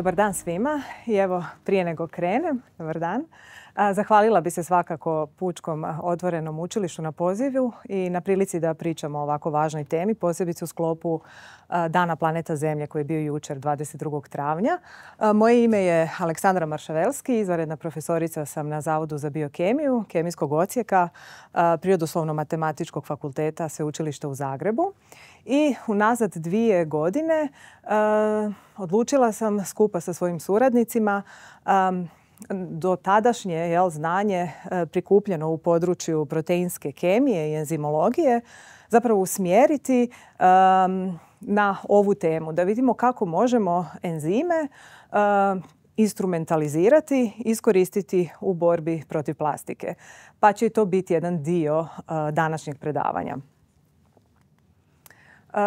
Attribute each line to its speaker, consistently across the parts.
Speaker 1: Dobar dan svima i evo prije nego krenem, dobar dan. Zahvalila bi se svakako Pučkom otvorenom učilištu na pozivu i na prilici da pričamo o ovako važnoj temi, posebice u sklopu Dana planeta Zemlje koji je bio jučer 22. travnja. Moje ime je Aleksandra Maršavelski, izvanredna profesorica sam na Zavodu za biokemiju, kemijskog ocijeka, prirodoslovno-matematičkog fakulteta Sveučilišta u Zagrebu. I unazad dvije godine e, odlučila sam skupa sa svojim suradnicima do tadašnje znanje e, prikupljeno u području proteinske kemije i enzimologije zapravo usmjeriti na ovu temu. Da vidimo kako možemo enzime e, instrumentalizirati, iskoristiti u borbi protiv plastike. Pa će to biti jedan dio današnjeg predavanja.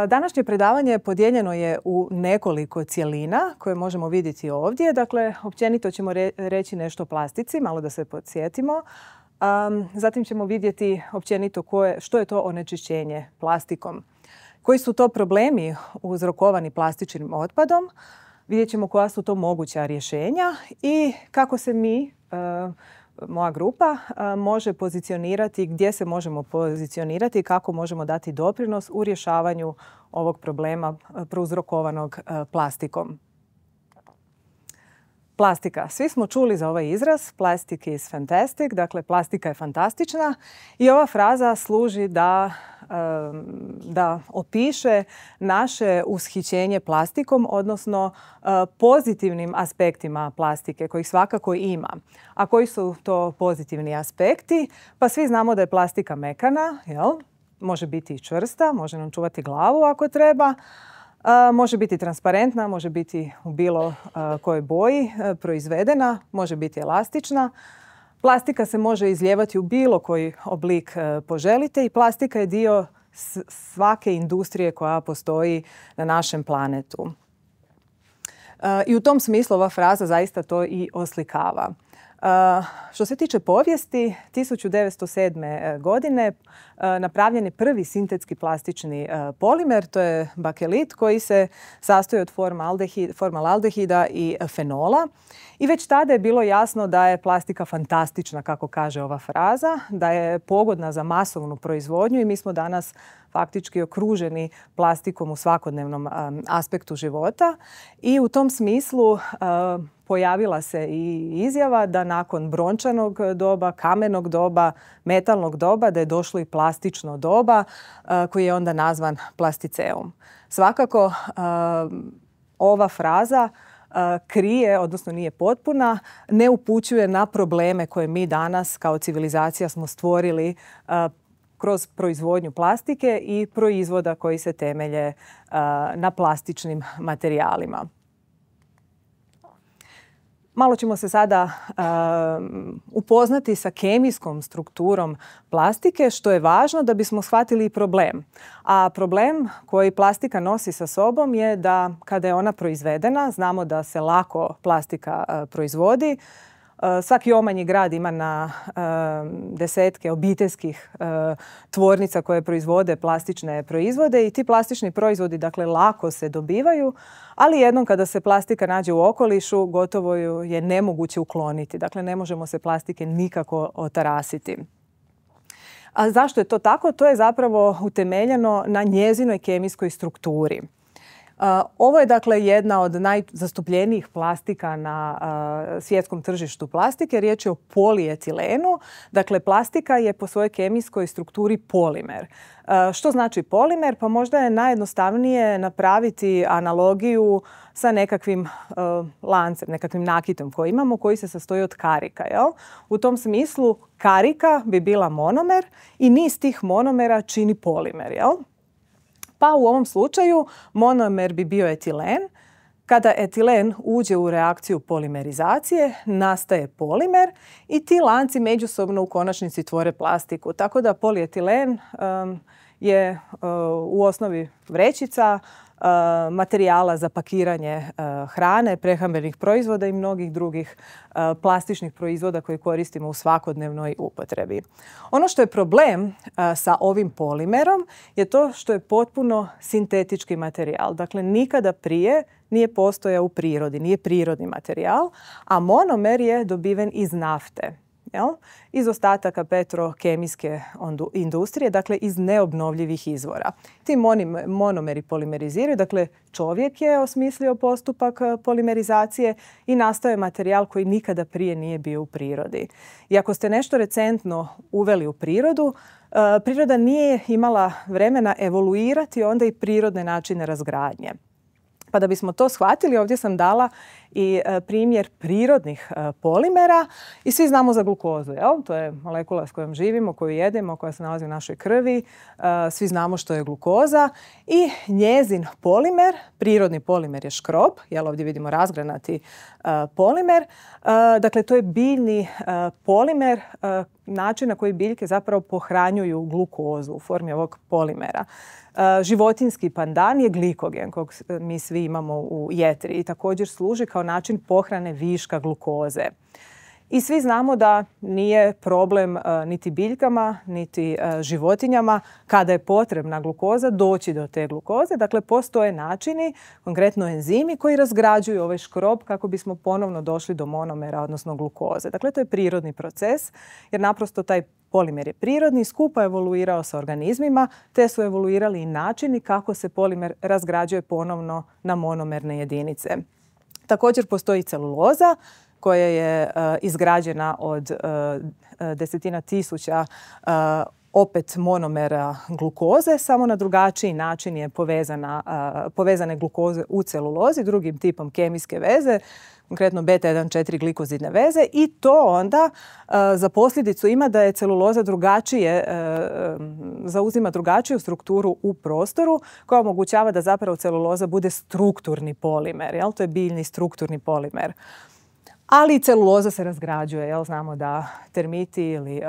Speaker 1: Današnje predavanje podijeljeno je u nekoliko cijelina koje možemo vidjeti ovdje. Dakle, općenito ćemo reći nešto o plastici, malo da se podsjetimo. Zatim ćemo vidjeti općenito što je to onečišćenje plastikom. Koji su to problemi uzrokovani plastičnim otpadom, vidjet ćemo koja su to moguća rješenja i kako se mi moja grupa e, može pozicionirati, gdje se možemo pozicionirati i kako možemo dati doprinos u rješavanju ovog problema e, prouzrokovanog e, plastikom. Plastika. Svi smo čuli za ovaj izraz plastik is fantastic, dakle plastika je fantastična i ova fraza služi da, da opiše naše ushićenje plastikom, odnosno e, pozitivnim aspektima plastike kojih svakako ima. A koji su to pozitivni aspekti? Pa svi znamo da je plastika mekana, može biti i čvrsta, može nam čuvati glavu ako treba, može biti transparentna, može biti u bilo kojoj boji e, proizvedena, može biti elastična. Plastika se može izljevati u bilo koji oblik e, poželite i plastika je dio svake industrije koja postoji na našem planetu. E, I u tom smislu ova fraza zaista to i oslikava. Što se tiče povijesti, 1907. E, godine e, napravljen je prvi sintetski plastični e, polimer, to je bakelit koji se sastoji od formaldehida i fenola. I već tada je bilo jasno da je plastika fantastična, kako kaže ova fraza, da je pogodna za masovnu proizvodnju i mi smo danas faktički okruženi plastikom u svakodnevnom aspektu života i u tom smislu eh, pojavila se i izjava da nakon brončanog doba, kamenog doba, metalnog doba, da je došlo i plastično doba eh, koji je onda nazvan plasticeum. Svakako ova fraza eh, krije, odnosno nije potpuna, ne upućuje na probleme koje mi danas kao civilizacija smo stvorili kroz proizvodnju plastike i proizvoda koji se temelje na plastičnim materijalima. Malo ćemo se sada upoznati sa kemijskom strukturom plastike, što je važno da bismo shvatili problem. A problem koji plastika nosi sa sobom je da kada je ona proizvedena, znamo da se lako plastika proizvodi, Eh, svaki omanji grad ima na eh, desetke obiteljskih eh, tvornica koje proizvode plastične proizvode i ti plastični proizvodi dakle lako se dobivaju, ali jednom kada se plastika nađe u okolišu gotovo ju je nemoguće ukloniti. Dakle, ne možemo se plastike nikako otarasiti. A zašto je to tako? To je zapravo utemeljeno na njezinoj kemijskoj strukturi. Ovo je dakle jedna od najzastupljenijih plastika na svjetskom tržištu plastike. Riječ je o polietilenu. Dakle, plastika je po svojoj kemijskoj strukturi polimer. Što znači polimer? Pa možda je najjednostavnije napraviti analogiju sa nekakvim lancem, nekakvim nakitom koji imamo, koji se sastoji od karika. U tom smislu karika bi bila monomer i niz tih monomera čini polimer. Jel? pa u ovom slučaju monomer bi bio etilen. Kada etilen uđe u reakciju polimerizacije, nastaje polimer i ti lanci međusobno u konačnici tvore plastiku. Tako da polietilen je e, u osnovi vrećica materijala za pakiranje hrane, prehrambenih proizvoda i mnogih drugih plastičnih proizvoda koje koristimo u svakodnevnoj upotrebi. Ono što je problem sa ovim polimerom je to što je potpuno sintetički materijal. Dakle, nikada prije nije postojao u prirodi, nije prirodni materijal, a monomer je dobiven iz nafte jel? iz ostataka petrokemijske industrije, dakle iz neobnovljivih izvora. Ti monomeri polimeriziraju, dakle čovjek je osmislio postupak e, polimerizacije i nastao je materijal koji nikada prije nije bio u prirodi. I ako ste nešto recentno uveli u prirodu, e, priroda nije imala vremena evoluirati onda i prirodne načine razgradnje. Pa da bismo to shvatili, ovdje sam dala i e, primjer prirodnih e, polimera i svi znamo za glukozu. Jel? To je molekula s kojom živimo, koju jedemo, koja se nalazi u našoj krvi. E, svi znamo što je glukoza i njezin polimer, prirodni polimer je škrob, jel ovdje vidimo razgranati polimer. Dakle, to je biljni polimer način na koji biljke zapravo pohranjuju glukozu u formi ovog polimera. Životinski pandan je glikogen kog mi svi imamo u jetri i također služi kao način pohrane viška glukoze. I svi znamo da nije problem e, niti biljkama, niti e, životinjama kada je potrebna glukoza doći do te glukoze. Dakle, postoje načini, konkretno enzimi koji razgrađuju ovaj škrob kako bismo ponovno došli do monomera, odnosno glukoze. Dakle, to je prirodni proces jer naprosto taj polimer je prirodni, skupa evoluirao sa organizmima, te su evoluirali i načini kako se polimer razgrađuje ponovno na monomerne jedinice. Također postoji celuloza koja je e, izgrađena od e, e, desetina tisuća opet monomera glukoze, samo na drugačiji način je povezana, povezane glukoze u celulozi, drugim tipom kemijske veze konkretno beta-1,4 glikozidne veze i to onda e, za posljedicu ima da je celuloza drugačije, e, e, zauzima drugačiju strukturu u prostoru koja omogućava da zapravo celuloza bude strukturni polimer, jel? to je biljni strukturni polimer. Ali i celuloza se razgrađuje, jel? znamo da termiti ili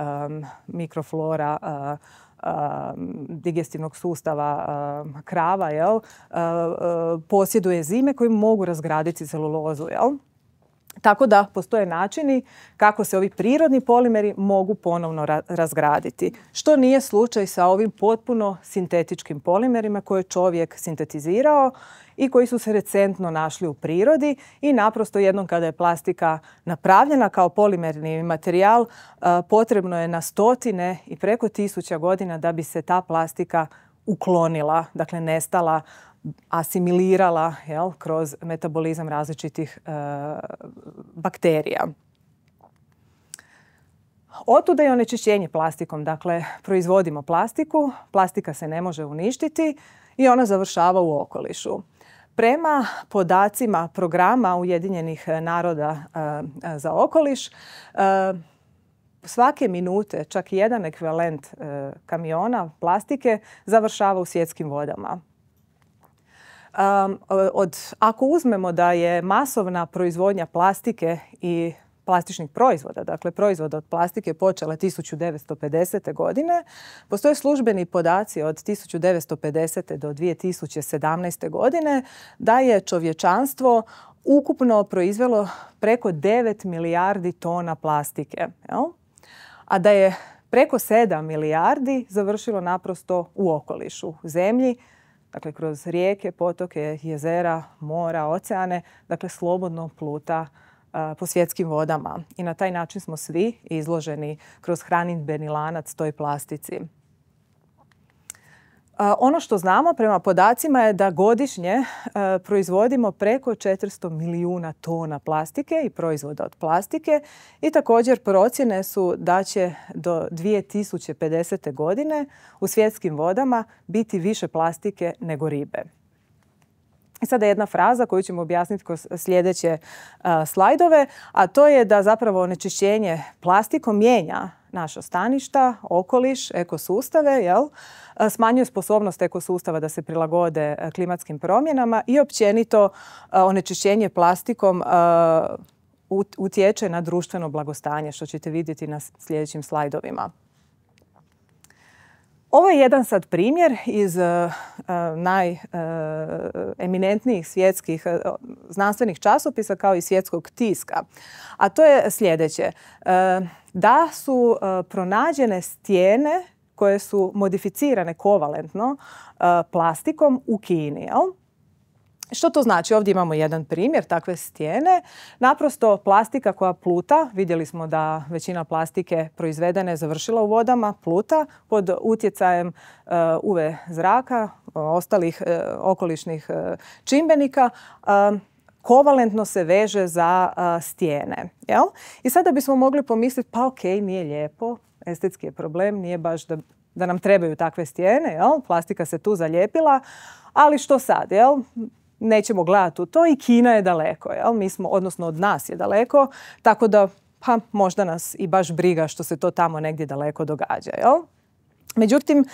Speaker 1: mikroflora digestivnog sustava krava jel, posjeduje zime koji mogu razgraditi celulozu. Jel? Tako da postoje načini kako se ovi prirodni polimeri mogu ponovno razgraditi. Što nije slučaj sa ovim potpuno sintetičkim polimerima koje je čovjek sintetizirao i koji su se recentno našli u prirodi i naprosto jednom kada je plastika napravljena kao polimerni materijal e, potrebno je na stotine i preko tisuća godina da bi se ta plastika uklonila, dakle nestala asimilirala jel, kroz metabolizam različitih e, bakterija. Otuda je onečišćenje plastikom. Dakle, proizvodimo plastiku, plastika se ne može uništiti i ona završava u okolišu. Prema podacima programa Ujedinjenih naroda e, e, za okoliš, e, svake minute čak jedan ekvivalent kamiona plastike završava u svjetskim vodama. Od, ako uzmemo da je masovna proizvodnja plastike i plastičnih proizvoda, dakle proizvoda od plastike počela 1950. godine. Postoje službeni podaci od 1950. do 2017. godine da je čovječanstvo ukupno proizvelo preko 9 milijardi tona plastike, jel? a da je preko 7 milijardi završilo naprosto u okolišu, u zemlji, Dakle, kroz rijeke, potoke, jezera, mora, oceane, dakle, slobodno pluta po svjetskim vodama. I na taj način smo svi izloženi kroz hranitbeni lanac toj plastici. Ono što znamo prema podacima je da godišnje e, proizvodimo preko 400 milijuna tona plastike i proizvoda od plastike i također procjene su da će do 2050. godine u svjetskim vodama biti više plastike nego ribe. I sada jedna fraza koju ćemo objasniti kroz sljedeće e, slajdove, a to je da zapravo onečišćenje plastikom mijenja naša staništa, okoliš, ekosustave, jel? E, smanjuje sposobnost ekosustava da se prilagode e, klimatskim promjenama i općenito onečišćenje plastikom utječe na društveno blagostanje, što ćete vidjeti na sljedećim slajdovima. Ovo je jedan sad primjer iz e, e, najeminentnijih e, svjetskih znanstvenih časopisa kao i svjetskog tiska. A to je sljedeće. Da su pronađene stijene koje su modificirane kovalentno plastikom u Kini. Što to znači? Ovdje imamo jedan primjer takve stijene. Naprosto plastika koja pluta, vidjeli smo da većina plastike proizvedene je završila u vodama, pluta pod utjecajem eh, UV zraka, ostalih eh, okolišnih eh, čimbenika, kovalentno se veže za stijene. Jel? I sada bismo mogli pomisliti pa ok, nije lijepo, estetski je problem, nije baš da, da nam trebaju takve stijene, plastika se tu zalijepila, ali što sad? Jel? nećemo gledati u to i Kina je daleko, jel? Mi smo, odnosno od nas je daleko, tako da pa možda nas i baš briga što se to tamo negdje daleko događa, jel? Međutim,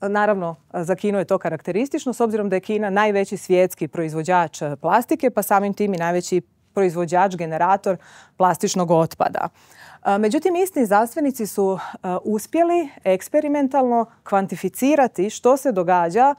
Speaker 1: Naravno, za Kinu je to karakteristično, s obzirom da je Kina najveći svjetski proizvođač plastike, pa samim tim i najveći proizvođač, generator plastičnog otpada. Međutim, isti zastvenici su uspjeli eksperimentalno kvantificirati što se događa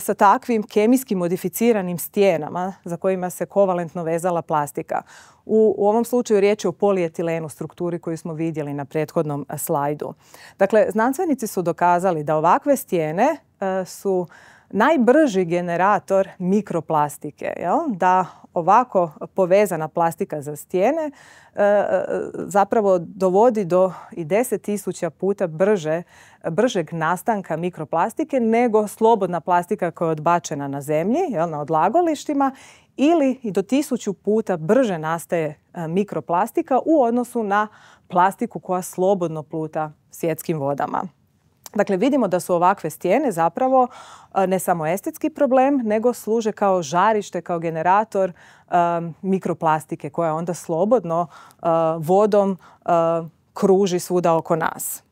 Speaker 1: sa takvim kemijski modificiranim stijenama za kojima se kovalentno vezala plastika. U, ovom slučaju riječ je o polijetilenu strukturi koju smo vidjeli na prethodnom slajdu. Dakle, znanstvenici su dokazali da ovakve stijene su najbrži generator mikroplastike. Jel? Da ovako povezana plastika za stijene e, e, zapravo dovodi do i tisuća puta brže, bržeg nastanka mikroplastike nego slobodna plastika koja je odbačena na zemlji, jel, na odlagalištima ili i do tisuću puta brže nastaje e, mikroplastika u odnosu na plastiku koja slobodno pluta svjetskim vodama. Dakle, vidimo da su ovakve stijene zapravo e, ne samo estetski problem, nego služe kao žarište, kao generator e, mikroplastike koja onda slobodno e, vodom kruži svuda oko nas.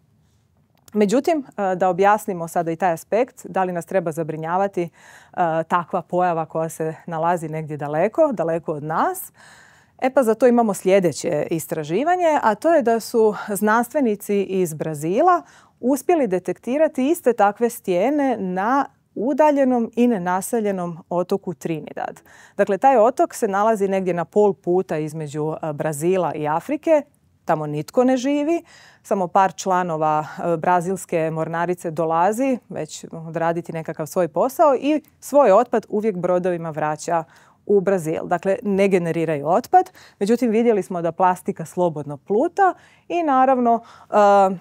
Speaker 1: Međutim, da objasnimo sada i taj aspekt, da li nas treba zabrinjavati takva pojava koja se nalazi negdje daleko, daleko od nas. E pa za to imamo sljedeće istraživanje, a to je da su znanstvenici iz Brazila uspjeli detektirati iste takve stijene na udaljenom i nenaseljenom otoku Trinidad. Dakle, taj otok se nalazi negdje na pol puta između e, Brazila i Afrike, tamo nitko ne živi, samo par članova e, brazilske mornarice dolazi već odraditi nekakav svoj posao i svoj otpad uvijek brodovima vraća u Brazil. Dakle, ne generiraju otpad, međutim vidjeli smo da plastika slobodno pluta i naravno e,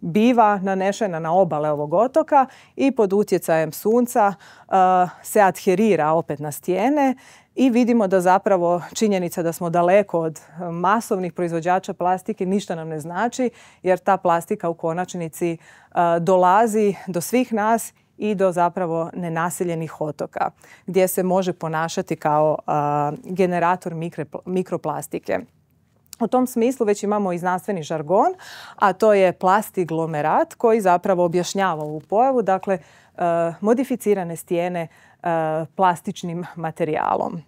Speaker 1: biva nanešena na obale ovog otoka i pod utjecajem sunca uh, se adherira opet na stijene i vidimo da zapravo činjenica da smo daleko od masovnih proizvođača plastike ništa nam ne znači jer ta plastika u konačnici uh, dolazi do svih nas i do zapravo nenaseljenih otoka gdje se može ponašati kao uh, generator mikroplastike. U tom smislu već imamo i znanstveni žargon, a to je plastiglomerat koji zapravo objašnjava ovu pojavu, dakle e, modificirane stijene e, plastičnim materijalom.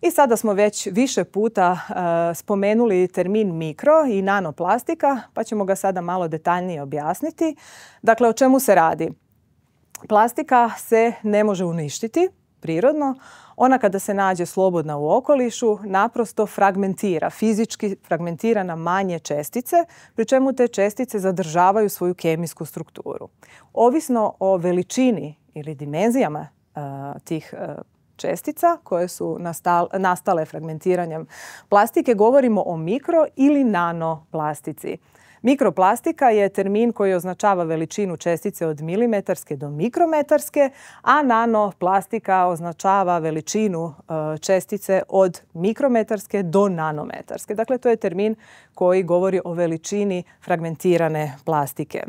Speaker 1: I sada smo već više puta e, spomenuli termin mikro i nanoplastika, pa ćemo ga sada malo detaljnije objasniti. Dakle, o čemu se radi? Plastika se ne može uništiti prirodno, ona kada se nađe slobodna u okolišu naprosto fragmentira, fizički fragmentira na manje čestice, pri čemu te čestice zadržavaju svoju kemijsku strukturu. Ovisno o veličini ili dimenzijama e, tih e, čestica koje su nastale fragmentiranjem plastike, govorimo o mikro ili nanoplastici. Mikroplastika je termin koji označava veličinu čestice od milimetarske do mikrometarske, a nanoplastika označava veličinu e, čestice od mikrometarske do nanometarske. Dakle, to je termin koji govori o veličini fragmentirane plastike.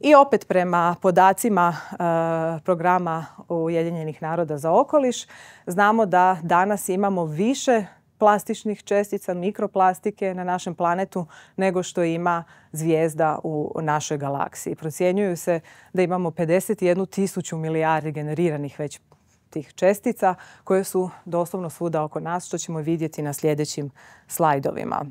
Speaker 1: I opet prema podacima e, programa Ujedinjenih naroda za okoliš znamo da danas imamo više plastičnih čestica, mikroplastike na našem planetu nego što ima zvijezda u našoj galaksiji. Procjenjuju se da imamo 51 tisuću milijardi generiranih već tih čestica koje su doslovno svuda oko nas, što ćemo vidjeti na sljedećim slajdovima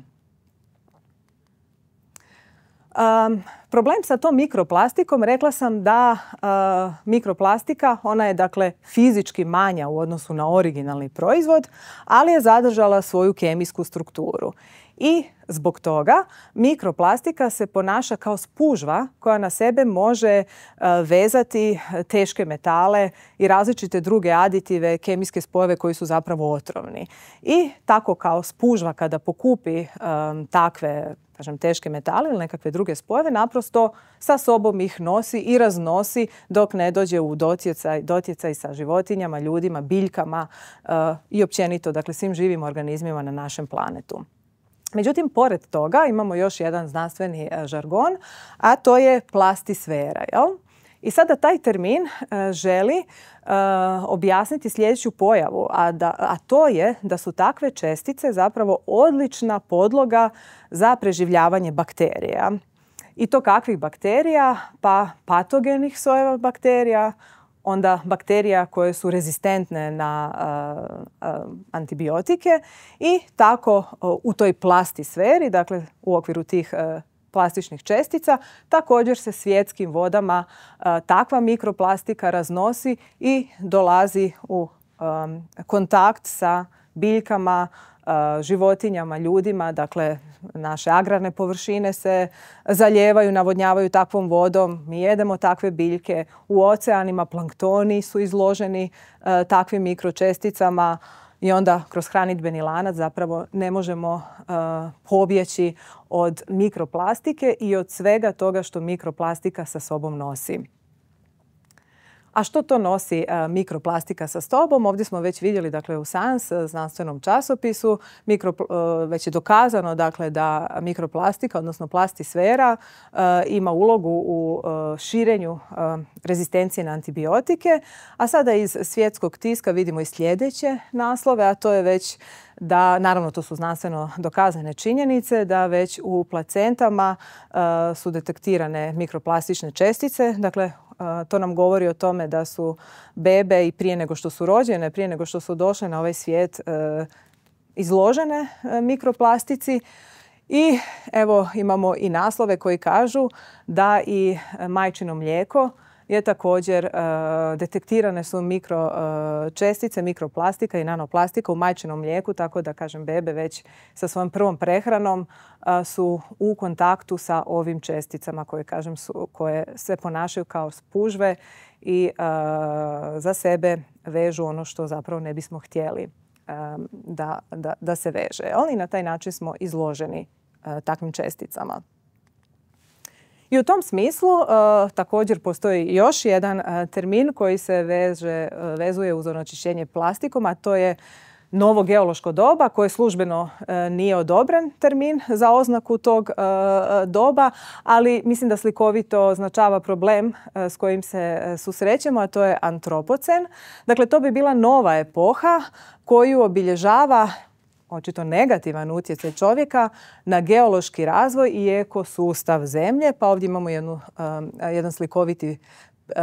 Speaker 1: problem sa tom mikroplastikom, rekla sam da mikroplastika, ona je dakle fizički manja u odnosu na originalni proizvod, ali je zadržala svoju kemijsku strukturu. I zbog toga mikroplastika se ponaša kao spužva koja na sebe može vezati teške metale i različite druge aditive, kemijske spojeve koji su zapravo otrovni. I tako kao spužva kada pokupi takve kažem, teške metale ili nekakve druge spojeve, naprosto sa sobom ih nosi i raznosi dok ne dođe u dotjecaj, dotjecaj sa životinjama, ljudima, biljkama eh, i općenito, dakle, svim živim organizmima na našem planetu. Međutim, pored toga imamo još jedan znanstveni eh, žargon, a to je plastisfera. Jel? I sada taj termin e, želi e, objasniti sljedeću pojavu, a, to je da su takve čestice zapravo odlična podloga za preživljavanje bakterija. I to kakvih bakterija? Pa patogenih sojeva bakterija, onda bakterija koje su rezistentne na e, antibiotike i tako u toj plasti sferi, dakle u okviru tih plastičnih čestica. Također se svjetskim vodama e, takva mikroplastika raznosi i dolazi u kontakt sa biljkama, e, životinjama, ljudima, dakle naše agrarne površine se zaljevaju, navodnjavaju takvom vodom, mi jedemo takve biljke, u oceanima planktoni su izloženi e, takvim mikročesticama, i onda kroz hranidbeni lanac zapravo ne možemo uh, pobjeći od mikroplastike i od svega toga što mikroplastika sa sobom nosi. A što to nosi e, mikroplastika sa sobom? Ovdje smo već vidjeli dakle, u sans e, znanstvenom časopisu, mikro, e, već je dokazano dakle, da mikroplastika, odnosno plastisfera, ima ulogu u širenju rezistencije na antibiotike. A sada iz svjetskog tiska vidimo i sljedeće naslove, a to je već da, naravno to su znanstveno dokazane činjenice, da već u placentama su detektirane mikroplastične čestice, dakle to nam govori o tome da su bebe i prije nego što su rođene, prije nego što su došle na ovaj svijet e, izložene e, mikroplastici. I evo imamo i naslove koji kažu da i e, majčino mlijeko je također e, detektirane su mikročestice, e, mikroplastika i nanoplastika u majčinom mlijeku, tako da kažem bebe već sa svojom prvom prehranom e, su u kontaktu sa ovim česticama koje, kažem, su, koje se ponašaju kao spužve i za sebe vežu ono što zapravo ne bismo htjeli da, da, da se veže. Ali na taj način smo izloženi takvim česticama. I u tom smislu e, također postoji još jedan e, termin koji se e, vezuje uz onečišćenje plastikom, a to je novo geološko doba koje službeno nije odobren termin za oznaku tog doba, ali mislim da slikovito označava problem s kojim se susrećemo, a to je antropocen. Dakle, to bi bila nova epoha koju obilježava očito negativan utjecaj čovjeka na geološki razvoj i ekosustav zemlje. Pa ovdje imamo jednu, um, jedan slikoviti uh,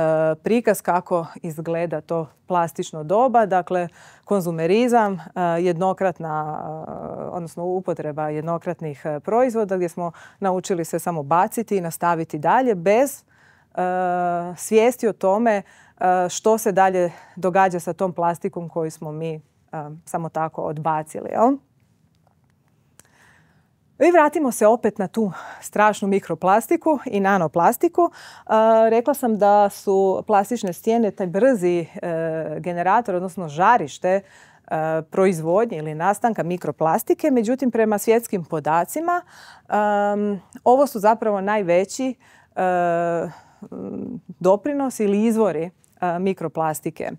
Speaker 1: prikaz kako izgleda to plastično doba, dakle konzumerizam, uh, jednokratna, uh, odnosno upotreba jednokratnih proizvoda gdje smo naučili se samo baciti i nastaviti dalje bez svijesti o tome što se dalje događa sa tom plastikom koju smo mi Um, samo tako odbacili. Jel? I vratimo se opet na tu strašnu mikroplastiku i nanoplastiku. Uh, rekla sam da su plastične stijene taj brzi uh, generator, odnosno žarište uh, proizvodnje ili nastanka mikroplastike. Međutim, prema svjetskim podacima, um, ovo su zapravo najveći doprinos ili izvori mikroplastike.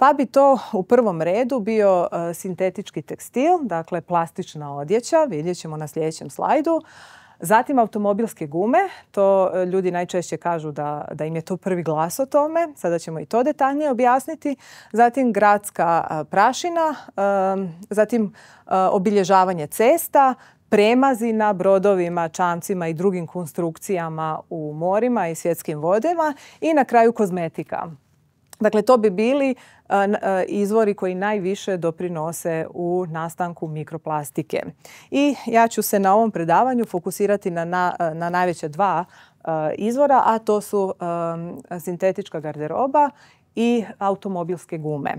Speaker 1: Pa bi to u prvom redu bio e, sintetički tekstil, dakle plastična odjeća, vidjet ćemo na sljedećem slajdu. Zatim automobilske gume, to e, ljudi najčešće kažu da, da im je to prvi glas o tome, sada ćemo i to detaljnije objasniti. Zatim gradska e, prašina, zatim obilježavanje cesta, premazi na brodovima, čamcima i drugim konstrukcijama u morima i svjetskim vodama i na kraju kozmetika. Dakle, to bi bili e, e, izvori koji najviše doprinose u nastanku mikroplastike. I ja ću se na ovom predavanju fokusirati na, na, e, najveće dva izvora, a to su sintetička garderoba i automobilske gume.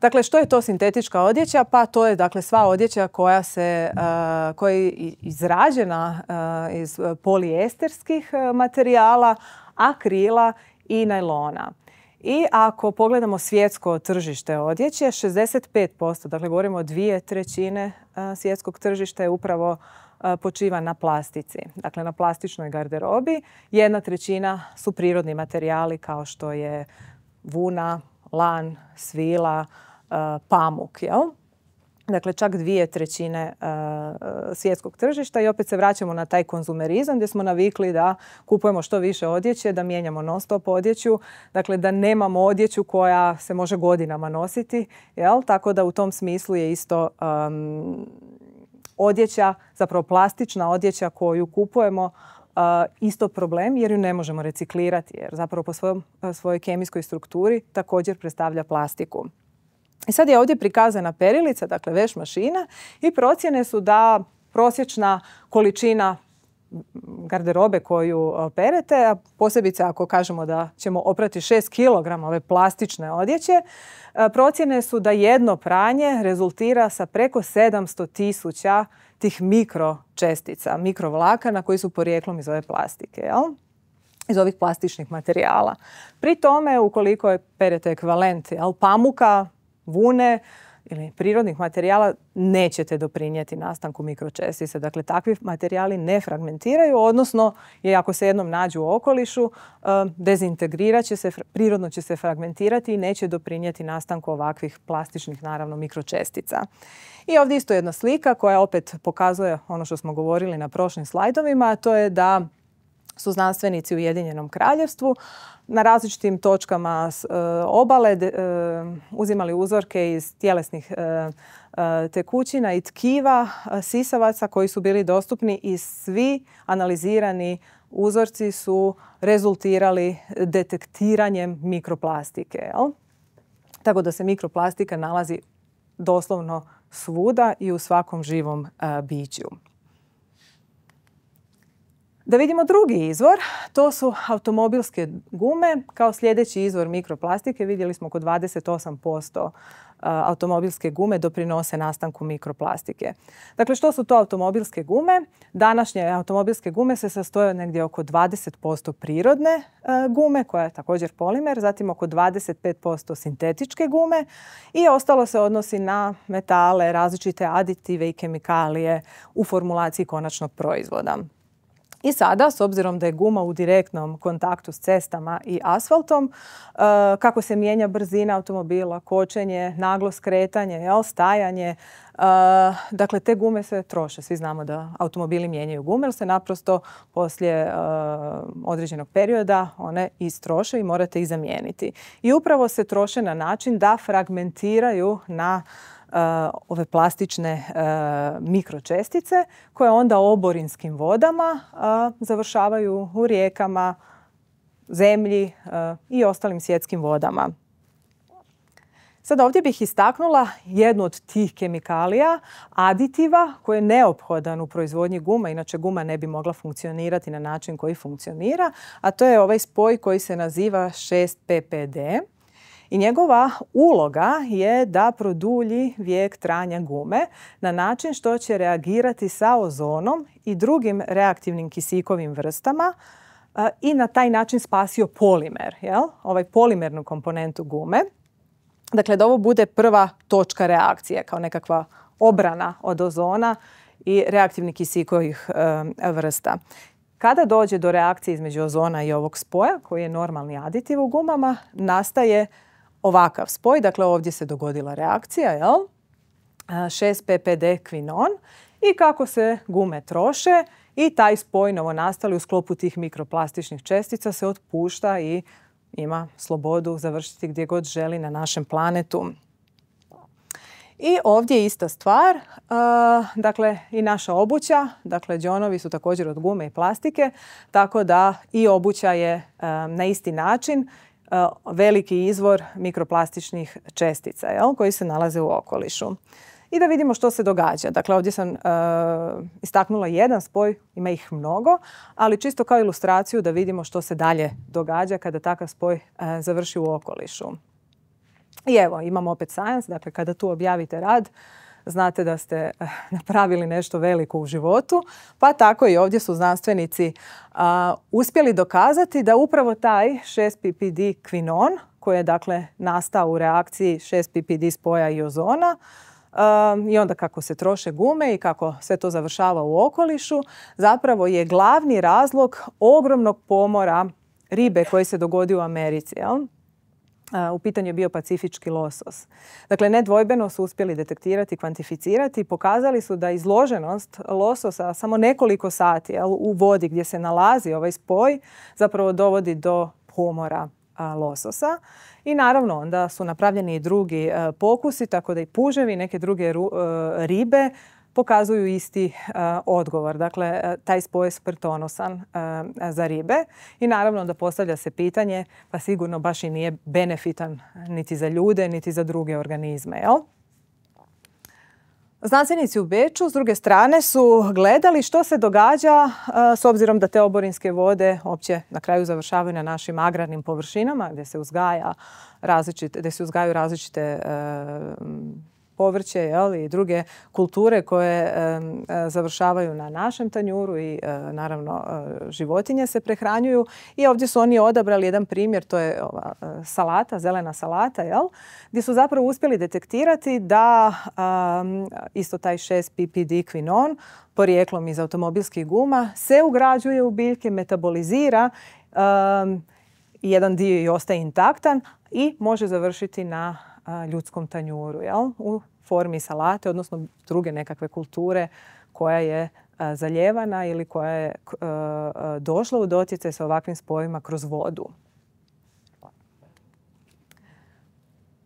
Speaker 1: Dakle, što je to sintetička odjeća? Pa to je dakle sva odjeća koja se uh, koja je izrađena iz polijesterskih materijala, akrila i najlona. I ako pogledamo svjetsko tržište odjeće, 65%, dakle govorimo o dvije trećine e, svjetskog tržišta je upravo e, počiva na plastici, dakle na plastičnoj garderobi. Jedna trećina su prirodni materijali kao što je vuna, lan, svila, e, pamuk. Jel? Dakle, čak dvije trećine e, svjetskog tržišta i opet se vraćamo na taj konzumerizam gdje smo navikli da kupujemo što više odjeće, da mijenjamo non stop odjeću, dakle da nemamo odjeću koja se može godinama nositi, jel? tako da u tom smislu je isto odjeća, zapravo plastična odjeća koju kupujemo e, isto problem jer ju ne možemo reciklirati jer zapravo po svojom, e, svojoj kemijskoj strukturi također predstavlja plastiku. I e sad je ovdje prikazana perilica, dakle veš mašina i procjene su da prosječna količina garderobe koju e, perete, a posebice ako kažemo da ćemo oprati 6 kg ove plastične odjeće, e, procjene su da jedno pranje rezultira sa preko 700 tisuća tih mikročestica, na koji su porijeklom iz ove plastike. Jel? iz ovih plastičnih materijala. Pri tome, ukoliko je perete ekvalent jel, pamuka, vune ili prirodnih materijala nećete doprinijeti nastanku mikročestice. Dakle, takvi materijali ne fragmentiraju, odnosno je ako se jednom nađu u okolišu, um, dezintegrirat će se, prirodno će se fragmentirati i neće doprinijeti nastanku ovakvih plastičnih, naravno, mikročestica. I ovdje isto jedna slika koja opet pokazuje ono što smo govorili na prošlim slajdovima, a to je da su znanstvenici u Ujedinjenom kraljevstvu na različitim točkama e, obale e, uzimali uzorke iz tjelesnih e, tekućina i tkiva sisavaca koji su bili dostupni i svi analizirani uzorci su rezultirali detektiranjem mikroplastike. Tako da se mikroplastika nalazi doslovno svuda i u svakom živom biću. Da vidimo drugi izvor, to su automobilske gume kao sljedeći izvor mikroplastike. Vidjeli smo oko 28% e, automobilske gume doprinose nastanku mikroplastike. Dakle, što su to automobilske gume? Današnje automobilske gume se sastoje negdje oko 20% prirodne e, gume, koja je također polimer, zatim oko 25% sintetičke gume i ostalo se odnosi na metale, različite aditive i kemikalije u formulaciji konačnog proizvoda. I sada, s obzirom da je guma u direktnom kontaktu s cestama i asfaltom, eh, kako se mijenja brzina automobila, kočenje, naglo skretanje, stajanje, eh, dakle te gume se troše. Svi znamo da automobili mijenjaju gume, jer se naprosto poslije eh, određenog perioda one istroše i morate ih zamijeniti. I upravo se troše na način da fragmentiraju na E, ove plastične e, mikročestice koje onda oborinskim vodama e, završavaju u rijekama, zemlji i ostalim svjetskim vodama. Sad ovdje bih istaknula jednu od tih kemikalija, aditiva, koji je neophodan u proizvodnji guma, inače guma ne bi mogla funkcionirati na način koji funkcionira, a to je ovaj spoj koji se naziva 6PPD. I njegova uloga je da produlji vijek tranja gume na način što će reagirati sa ozonom i drugim reaktivnim kisikovim vrstama i na taj način spasio polimer, jel? ovaj polimernu komponentu gume. Dakle, da ovo bude prva točka reakcije kao nekakva obrana od ozona i reaktivnih kisikovih e, vrsta. Kada dođe do reakcije između ozona i ovog spoja, koji je normalni aditiv u gumama, nastaje ovakav spoj. Dakle, ovdje se dogodila reakcija, jel? 6PPD kvinon i kako se gume troše i taj spoj novo nastali u sklopu tih mikroplastičnih čestica se otpušta i ima slobodu završiti gdje god želi na našem planetu. I ovdje je ista stvar, dakle i naša obuća, dakle džonovi su također od gume i plastike, tako da i obuća je na isti način E, veliki izvor mikroplastičnih čestica jel, koji se nalaze u okolišu. I da vidimo što se događa. Dakle, ovdje sam e, istaknula jedan spoj, ima ih mnogo, ali čisto kao ilustraciju da vidimo što se dalje događa kada takav spoj e, završi u okolišu. I evo, imamo opet science, dakle kada tu objavite rad, znate da ste eh, napravili nešto veliko u životu. Pa tako i ovdje su znanstvenici uspjeli dokazati da upravo taj 6PPD kvinon, koji je dakle nastao u reakciji 6PPD spoja i ozona, i onda kako se troše gume i kako sve to završava u okolišu, zapravo je glavni razlog ogromnog pomora ribe koji se dogodi u Americi. Jel? u pitanju je bio pacifički losos. Dakle, nedvojbeno su uspjeli detektirati, kvantificirati. i Pokazali su da izloženost lososa samo nekoliko sati u vodi gdje se nalazi ovaj spoj zapravo dovodi do pomora lososa. I naravno onda su napravljeni i drugi e, pokusi, tako da i puževi, neke druge e, ribe pokazuju isti e, odgovor. Dakle, e, taj spoj je e, za ribe i naravno da postavlja se pitanje pa sigurno baš i nije benefitan niti za ljude, niti za druge organizme. Jel? Znanstvenici u Beču s druge strane su gledali što se događa s obzirom da te oborinske vode opće na kraju završavaju na našim agrarnim površinama gdje se uzgaja različite, gdje se uzgajaju različite povrće i druge kulture koje e, završavaju na našem tanjuru i e, naravno e, životinje se prehranjuju. I ovdje su oni odabrali jedan primjer, to je salata, zelena salata, jel, gdje su zapravo uspjeli detektirati da isto taj 6-PPD kvinon porijeklom iz automobilskih guma se ugrađuje u biljke, metabolizira jedan dio i ostaje intaktan i može završiti na ljudskom tanjuru u formi salate, odnosno druge nekakve kulture koja je zaljevana ili koja je došla u doticaj sa ovakvim spojima kroz vodu.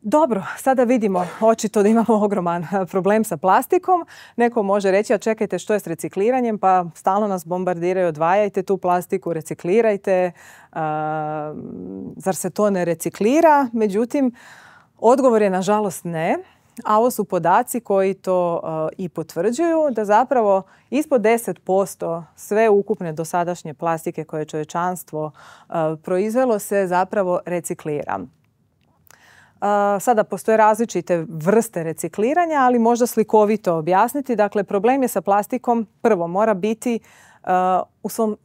Speaker 1: Dobro, sada vidimo očito da imamo ogroman problem sa plastikom. Neko može reći, a čekajte što je s recikliranjem, pa stalno nas bombardiraju, odvajajte tu plastiku, reciklirajte, zar se to ne reciklira? Međutim, Odgovor je nažalost ne, a ovo su podaci koji to e, i potvrđuju da zapravo ispod 10% sve ukupne dosadašnje plastike koje čovječanstvo e, proizvelo se zapravo reciklira. E, sada postoje različite vrste recikliranja, ali možda slikovito objasniti. Dakle, problem je sa plastikom prvo mora biti Uh, u,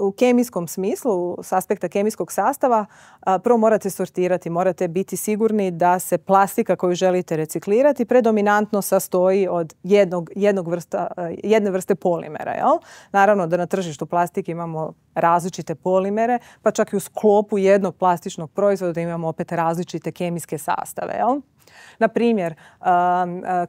Speaker 1: uh, u, kemijskom smislu, s aspekta kemijskog sastava, uh, prvo morate sortirati, morate biti sigurni da se plastika koju želite reciklirati predominantno sastoji od jednog, jednog vrsta, jedne vrste polimera. Jel? Naravno da na tržištu plastike imamo različite polimere, pa čak i u sklopu jednog plastičnog proizvoda imamo opet različite kemijske sastave. Jel? Na primjer,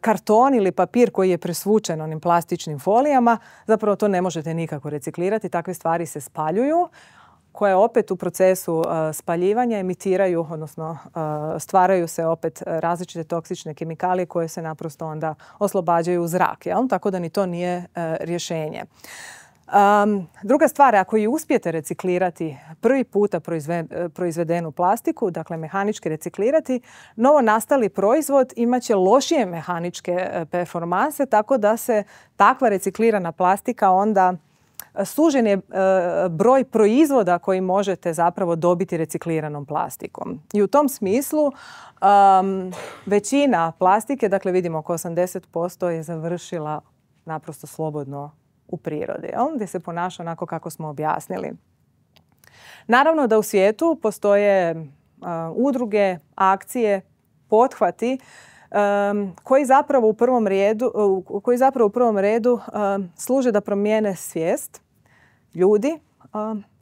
Speaker 1: karton ili papir koji je presvučen onim plastičnim folijama, zapravo to ne možete nikako reciklirati, takve stvari se spaljuju koje opet u procesu spaljivanja emitiraju, odnosno stvaraju se opet različite toksične kemikalije koje se naprosto onda oslobađaju u zrak. Jel? Tako da ni to nije rješenje druga stvar, ako i uspijete reciklirati prvi puta proizvedenu plastiku, dakle mehanički reciklirati, novo nastali proizvod imat će lošije mehaničke e, performanse, tako da se takva reciklirana plastika onda e, sužen je e, broj proizvoda koji možete zapravo dobiti recikliranom plastikom. I u tom smislu većina plastike, dakle vidimo oko 80% je završila naprosto slobodno u prirodi, jel? gdje se ponaša onako kako smo objasnili. Naravno da u svijetu postoje udruge, akcije, pothvati koji zapravo u prvom redu, koji zapravo u prvom redu služe da promijene svijest ljudi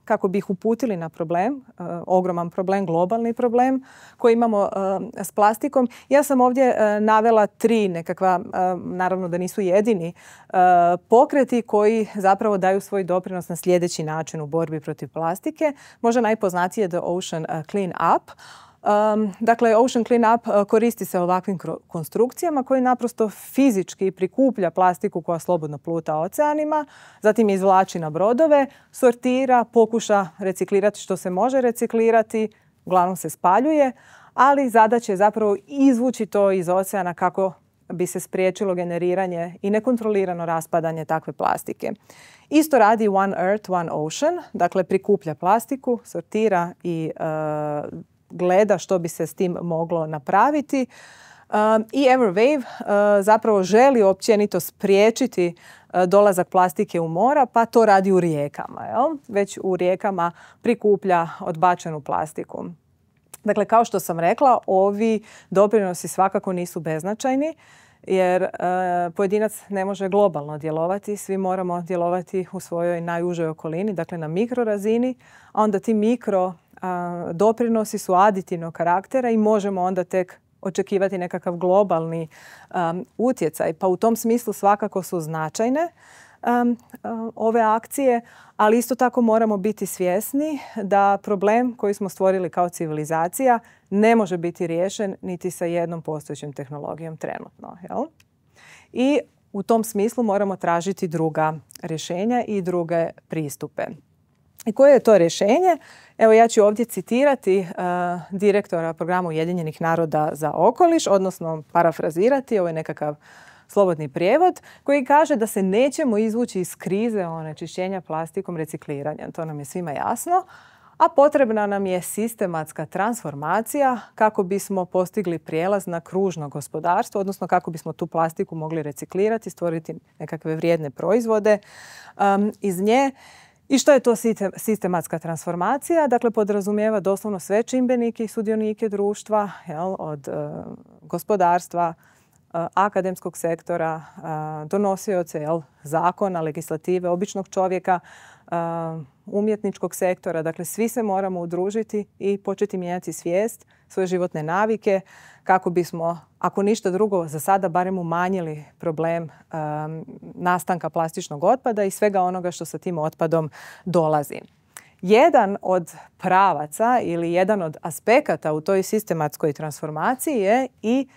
Speaker 1: kako bi ih uputili na problem, e, ogroman problem, globalni problem koji imamo e, s plastikom. Ja sam ovdje e, navela tri nekakva, naravno da nisu jedini, pokreti koji zapravo daju svoj doprinos na sljedeći način u borbi protiv plastike. Možda najpoznatije je The Ocean Clean Up, Dakle, Ocean Cleanup e, koristi se ovakvim konstrukcijama koji naprosto fizički prikuplja plastiku koja slobodno pluta oceanima, zatim izvlači na brodove, sortira, pokuša reciklirati što se može reciklirati, uglavnom se spaljuje, ali zadaća je zapravo izvući to iz oceana kako bi se spriječilo generiranje i nekontrolirano raspadanje takve plastike. Isto radi One Earth, One Ocean, dakle prikuplja plastiku, sortira i e, gleda što bi se s tim moglo napraviti. Ehm, I Everwave eh, zapravo želi općenito spriječiti eh, dolazak plastike u mora, pa to radi u rijekama. Već u rijekama prikuplja odbačenu plastiku. Dakle, kao što sam rekla, ovi doprinosi svakako nisu beznačajni jer eh, pojedinac ne može globalno djelovati, svi moramo djelovati u svojoj najužoj okolini, dakle na mikrorazini, a onda ti mikro doprinosi su aditivnog karaktera i možemo onda tek očekivati nekakav globalni um, utjecaj. Pa u tom smislu svakako su značajne um, uh, ove akcije, ali isto tako moramo biti svjesni da problem koji smo stvorili kao civilizacija ne može biti riješen niti sa jednom postojećom tehnologijom trenutno. Jel? I u tom smislu moramo tražiti druga rješenja i druge pristupe. I koje je to rješenje? Evo ja ću ovdje citirati e, direktora programa Ujedinjenih naroda za okoliš, odnosno parafrazirati, ovo je nekakav slobodni prijevod, koji kaže da se nećemo izvući iz krize onečišćenja plastikom recikliranja. To nam je svima jasno. A potrebna nam je sistematska transformacija kako bismo postigli prijelaz na kružno gospodarstvo, odnosno kako bismo tu plastiku mogli reciklirati, stvoriti nekakve vrijedne proizvode iz nje i što je to sistematska transformacija? Dakle, podrazumijeva doslovno sve čimbenike i sudionike društva, jel, od e, gospodarstva, e, akademskog sektora, e, donosioce jel, zakona, legislative, običnog čovjeka, umjetničkog sektora. Dakle, svi se moramo udružiti i početi mijenjati svijest svoje životne navike kako bismo, ako ništa drugo, za sada barem umanjili problem nastanka plastičnog otpada i svega onoga što sa tim otpadom dolazi. Jedan od pravaca ili jedan od aspekata u toj sistematskoj transformaciji je i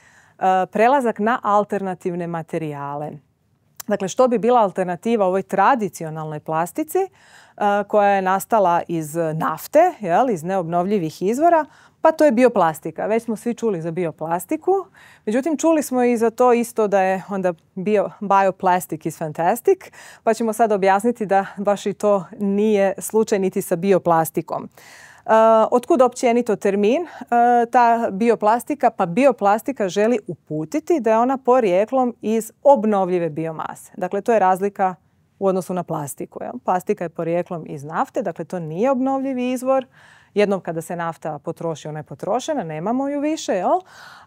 Speaker 1: e, prelazak na alternativne materijale. Dakle, što bi bila alternativa ovoj tradicionalnoj plastici e, koja je nastala iz nafte, iz neobnovljivih izvora, pa to je bioplastika. Već smo svi čuli za bioplastiku. Međutim, čuli smo i za to isto da je onda bio, bioplastic is fantastic, pa ćemo sad objasniti da baš i to nije slučaj niti sa bioplastikom. Eh, otkud općenito termin eh, ta bioplastika? Pa bioplastika želi uputiti da je ona porijeklom iz obnovljive biomase. Dakle, to je razlika u odnosu na plastiku. Plastika je porijeklom iz nafte, dakle to nije obnovljivi izvor. Jednom kada se nafta potroši, ona je potrošena, nemamo ju više.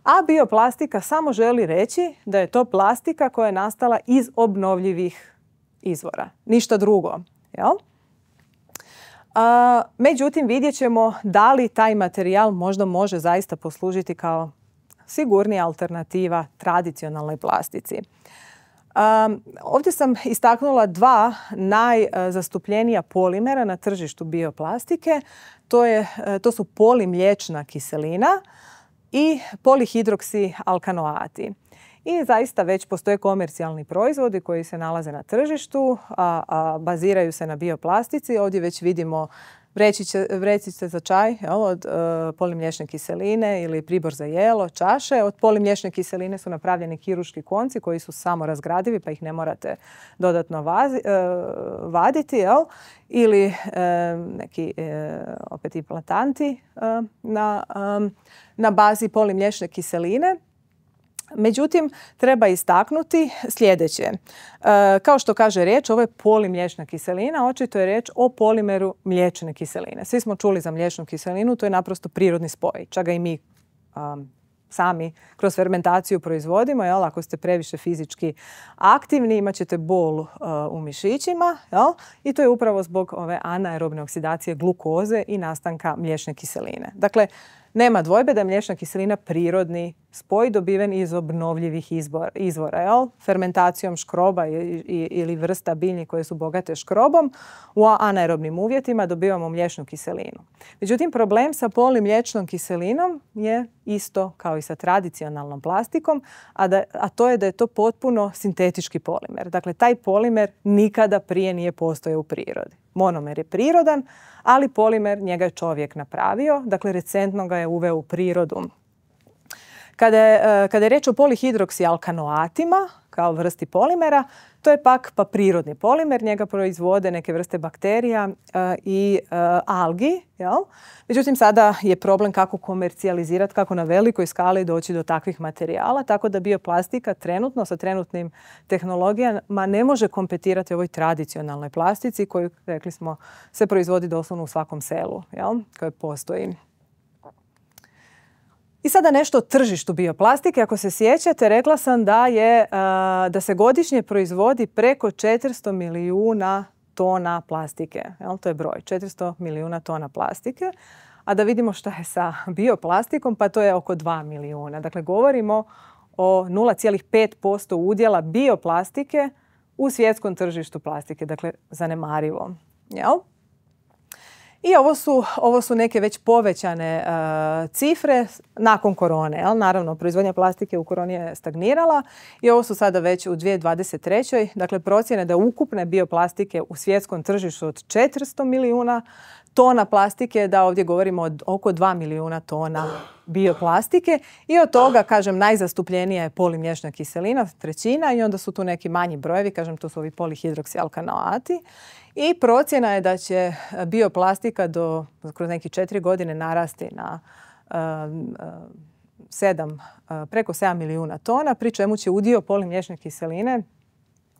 Speaker 1: A bioplastika samo želi reći da je to plastika koja je nastala iz obnovljivih izvora. Ništa drugo. Jel? međutim, vidjet ćemo da li taj materijal možda može zaista poslužiti kao sigurnija alternativa tradicionalnoj plastici. ovdje sam istaknula dva najzastupljenija polimera na tržištu bioplastike. To, e, su polimlječna kiselina i polihidroksi alkanoati. I zaista već postoje komercijalni proizvodi koji se nalaze na tržištu, a, a baziraju se na bioplastici. Ovdje već vidimo vrećice, za čaj jel, od e, kiseline ili pribor za jelo, čaše. Od polimlješne kiseline su napravljeni kiruški konci koji su samo razgradivi pa ih ne morate dodatno e, vaditi. Jel? Ili e, neki e, opet implantanti na, na bazi polimlješne kiseline Međutim, treba istaknuti sljedeće. E, kao što kaže riječ, ovo je polimlječna kiselina, očito je riječ o polimeru mliječne kiseline. Svi smo čuli za mliječnu kiselinu, to je naprosto prirodni spoj, čega i mi sami kroz fermentaciju proizvodimo. Jel? Ako ste previše fizički aktivni, imat ćete bol e, u mišićima. Jel? I to je upravo zbog ove anaerobne oksidacije glukoze i nastanka mliječne kiseline. Dakle, nema dvojbe da je mliječna kiselina prirodni spoj dobiven iz obnovljivih izvora. Jel? Fermentacijom škroba ili vrsta biljnih koje su bogate škrobom u anaerobnim uvjetima dobivamo mliječnu kiselinu. Međutim, problem sa polimliječnom kiselinom je isto kao i sa tradicionalnom plastikom, a, a to je da je to potpuno sintetički polimer. Dakle, taj polimer nikada prije nije postojao u prirodi. Monomer je prirodan, ali polimer njega je čovjek napravio, dakle recentno ga je uveo u prirodu. Kada je, eh, kada je riječ o polihidroksialkanoatima, kao vrsti polimera. To je pak pa prirodni polimer, njega proizvode neke vrste bakterija eh, i eh, algi. Jel? Međutim, sada je problem kako komercijalizirati, kako na velikoj skali doći do takvih materijala, tako da bioplastika trenutno sa trenutnim tehnologijama ne može kompetirati ovoj tradicionalnoj plastici koju, rekli smo, se proizvodi doslovno u svakom selu jel? koje postoji. I sada nešto o tržištu bioplastike. Ako se sjećate, rekla sam da, je, e, da se godišnje proizvodi preko 400 milijuna tona plastike. Jel, to je broj, 400 milijuna tona plastike. A da vidimo šta je sa bioplastikom, pa to je oko 2 milijuna. Dakle, govorimo o 0,5% udjela bioplastike u svjetskom tržištu plastike. Dakle, zanemarivo. Jel? I ovo su, ovo su neke već povećane e, cifre nakon korone. Jel? Naravno, proizvodnja plastike u koroni je stagnirala i ovo su sada već u 2023. Dakle, procjene da ukupne bioplastike u svjetskom tržištu od 400 milijuna tona plastike, da ovdje govorimo od oko 2 milijuna tona bioplastike i od toga, kažem, najzastupljenija je polimlješna kiselina, trećina i onda su tu neki manji brojevi, kažem, to su ovi polihidroksijalkanoati i procjena je da će e, bioplastika do, kroz neki četiri godine narasti na e, e, sedam, preko 7 milijuna tona, pri čemu će udio polimlješne kiseline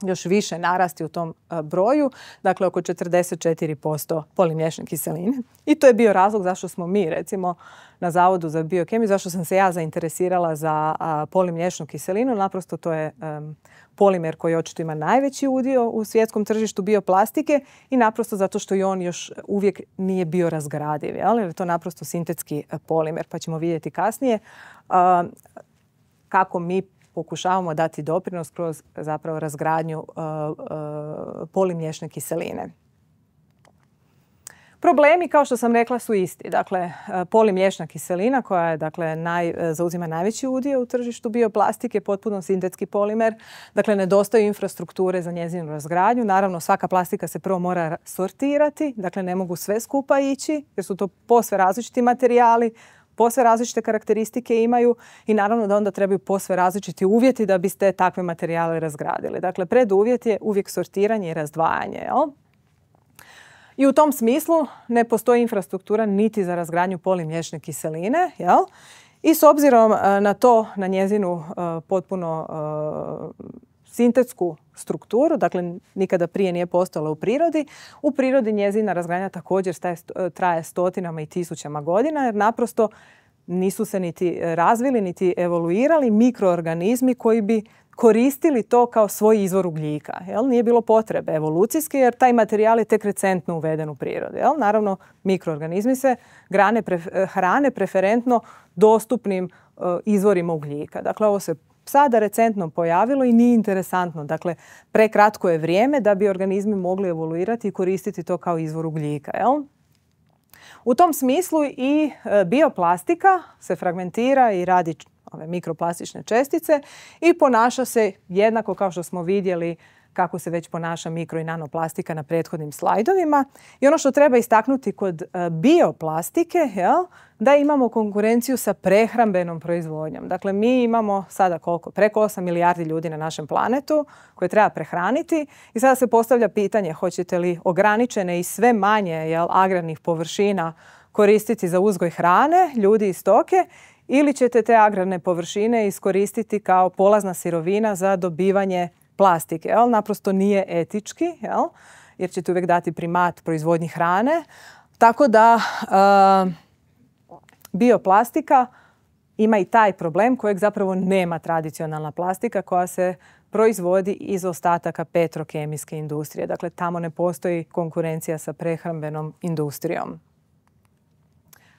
Speaker 1: još više narasti u tom e, broju, dakle oko 44% polimlječne kiseline. I to je bio razlog zašto smo mi, recimo, na Zavodu za biokemiju, zašto sam se ja zainteresirala za polimlječnu kiselinu. Naprosto to je polimer koji očito ima najveći udio u svjetskom tržištu bioplastike i naprosto zato što i on još uvijek nije bio razgradiv. Jel? je to naprosto sintetski e, polimer, pa ćemo vidjeti kasnije kako mi pokušavamo dati doprinos kroz zapravo razgradnju uh, uh, polimlješne kiseline. Problemi, kao što sam rekla, su isti. Dakle, uh, polimlješna kiselina koja je, dakle, naj, zauzima najveći udio u tržištu bioplastike, potpuno sintetski polimer. Dakle, nedostaju infrastrukture za njezinu razgradnju. Naravno, svaka plastika se prvo mora sortirati. Dakle, ne mogu sve skupa ići jer su to posve različiti materijali posve različite karakteristike imaju i naravno da onda trebaju posve različiti uvjeti da biste takve materijale razgradili. Dakle, preduvjet je uvijek sortiranje i razdvajanje. Jel? I u tom smislu ne postoji infrastruktura niti za razgradnju polimlječne kiseline. Jel? I s obzirom e, na to, na njezinu e, potpuno e, sintetsku strukturu, dakle nikada prije nije postala u prirodi. U prirodi njezina razgradnja također e, traje stotinama i tisućama godina jer naprosto nisu se niti e, razvili, niti evoluirali mikroorganizmi koji bi koristili to kao svoj izvor ugljika. Jel? Nije bilo potrebe evolucijske jer taj materijal je tek recentno uveden u prirodu. Jel? Naravno, mikroorganizmi se grane e, hrane preferentno dostupnim izvorima ugljika. Dakle, ovo se sada recentno pojavilo i nije interesantno. Dakle, prekratko je vrijeme da bi organizmi mogli evoluirati i koristiti to kao izvor ugljika. U tom smislu i e, bioplastika se fragmentira i radi ove mikroplastične čestice i ponaša se jednako kao što smo vidjeli kako se već ponaša mikro i nanoplastika na prethodnim slajdovima. I ono što treba istaknuti kod e, bioplastike, jel, da imamo konkurenciju sa prehrambenom proizvodnjom. Dakle, mi imamo sada koliko? Preko 8 milijardi ljudi na našem planetu koje treba prehraniti i sada se postavlja pitanje hoćete li ograničene i sve manje jel, agrarnih površina koristiti za uzgoj hrane ljudi i stoke ili ćete te agrarne površine iskoristiti kao polazna sirovina za dobivanje plastike. Jel? Naprosto nije etički, jel? jer ćete uvijek dati primat proizvodnji hrane. Tako da eh, bioplastika ima i taj problem kojeg zapravo nema tradicionalna plastika koja se proizvodi iz ostataka petrokemijske industrije. Dakle, tamo ne postoji konkurencija sa prehrambenom industrijom.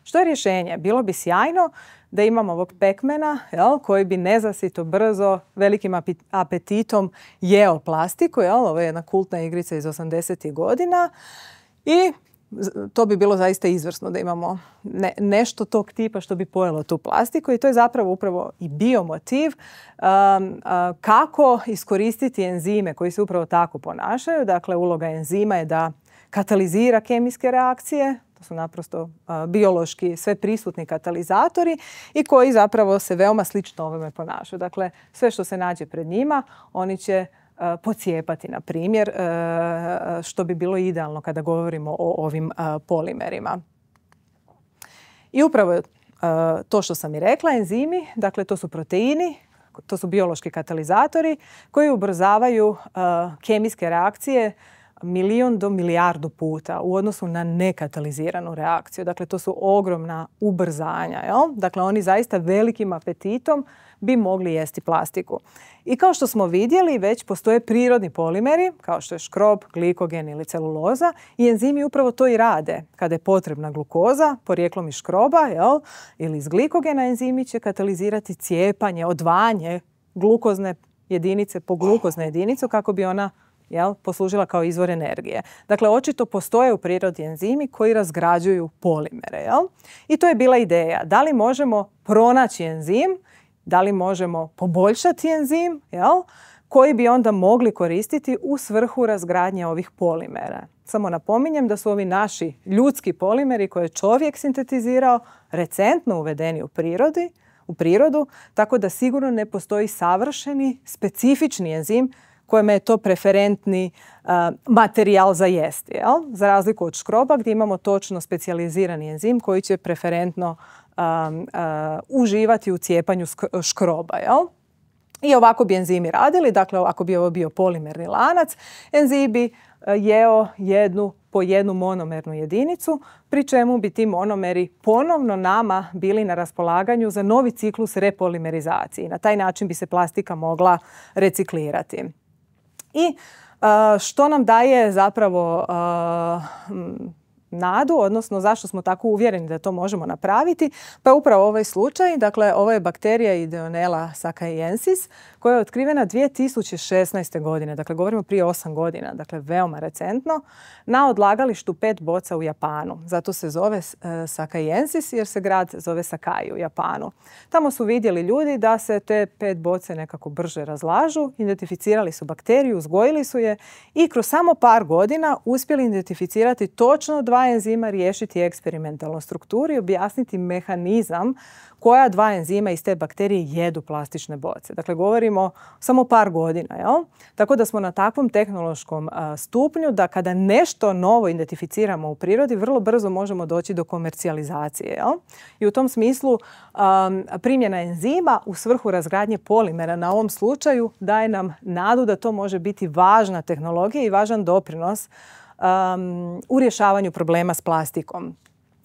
Speaker 1: Što je rješenje? Bilo bi sjajno da imamo ovog pekmena jel, koji bi nezasito brzo, velikim apetitom jeo plastiku. Jel? Ovo je jedna kultna igrica iz 80. godina. I to bi bilo zaista izvrsno da imamo nešto tog tipa što bi pojelo tu plastiku i to je zapravo upravo i bio motiv um, uh, kako iskoristiti enzime koji se upravo tako ponašaju. Dakle, uloga enzima je da katalizira kemijske reakcije, su naprosto biološki sve prisutni katalizatori i koji zapravo se veoma slično ovome ponašaju. Dakle, sve što se nađe pred njima, oni će pocijepati, na primjer, što bi bilo idealno kada govorimo o ovim polimerima. I upravo to što sam i rekla, enzimi, dakle to su proteini, to su biološki katalizatori koji ubrzavaju kemijske reakcije milijun do milijardu puta u odnosu na nekataliziranu reakciju. Dakle, to su ogromna ubrzanja. Jel? Dakle, oni zaista velikim apetitom bi mogli jesti plastiku. I kao što smo vidjeli, već postoje prirodni polimeri, kao što je škrob, glikogen ili celuloza, i enzimi upravo to i rade. Kada je potrebna glukoza, porijeklom iz škroba jel? ili iz glikogena, enzimi će katalizirati cijepanje, odvanje glukozne jedinice po glukoznu jedinicu kako bi ona poslužila kao izvor energije. Dakle, očito postoje u prirodi enzimi koji razgrađuju polimere. Jel? I to je bila ideja. Da li možemo pronaći enzim, da li možemo poboljšati enzim, jel? koji bi onda mogli koristiti u svrhu razgradnje ovih polimera. Samo napominjem da su ovi naši ljudski polimeri koje je čovjek sintetizirao recentno uvedeni u prirodi, u prirodu, tako da sigurno ne postoji savršeni, specifični enzim kojima je to preferentni materijal za jesti. Za razliku od škroba gdje imamo točno specijalizirani enzim koji će preferentno uživati u cijepanju škroba. I ovako bi enzimi radili, dakle ako bi ovo bio polimerni lanac, enzim bi jeo jednu po jednu monomernu jedinicu, pri čemu bi ti monomeri ponovno nama bili na raspolaganju za novi ciklus repolimerizacije. Na taj način bi se plastika mogla reciklirati i što nam daje zapravo nadu, odnosno zašto smo tako uvjereni da to možemo napraviti, pa je upravo ovaj slučaj, dakle ovo je bakterija Ideonella sakaiensis koja je otkrivena 2016. godine, dakle govorimo prije 8 godina, dakle veoma recentno, na odlagalištu pet boca u Japanu. Zato se zove eh, Sakaiensis jer se grad zove Sakai u Japanu. Tamo su vidjeli ljudi da se te pet boce nekako brže razlažu, identificirali su bakteriju, uzgojili su je i kroz samo par godina uspjeli identificirati točno dva enzima riješiti eksperimentalno strukturu i objasniti mehanizam koja dva enzima iz te bakterije jedu plastične boce. Dakle, govorimo samo par godina. Jel? Tako da smo na takvom tehnološkom stupnju da kada nešto novo identificiramo u prirodi, vrlo brzo možemo doći do komercijalizacije. Jel? I u tom smislu primjena enzima u svrhu razgradnje polimera na ovom slučaju daje nam nadu da to može biti važna tehnologija i važan doprinos Um, u rješavanju problema s plastikom.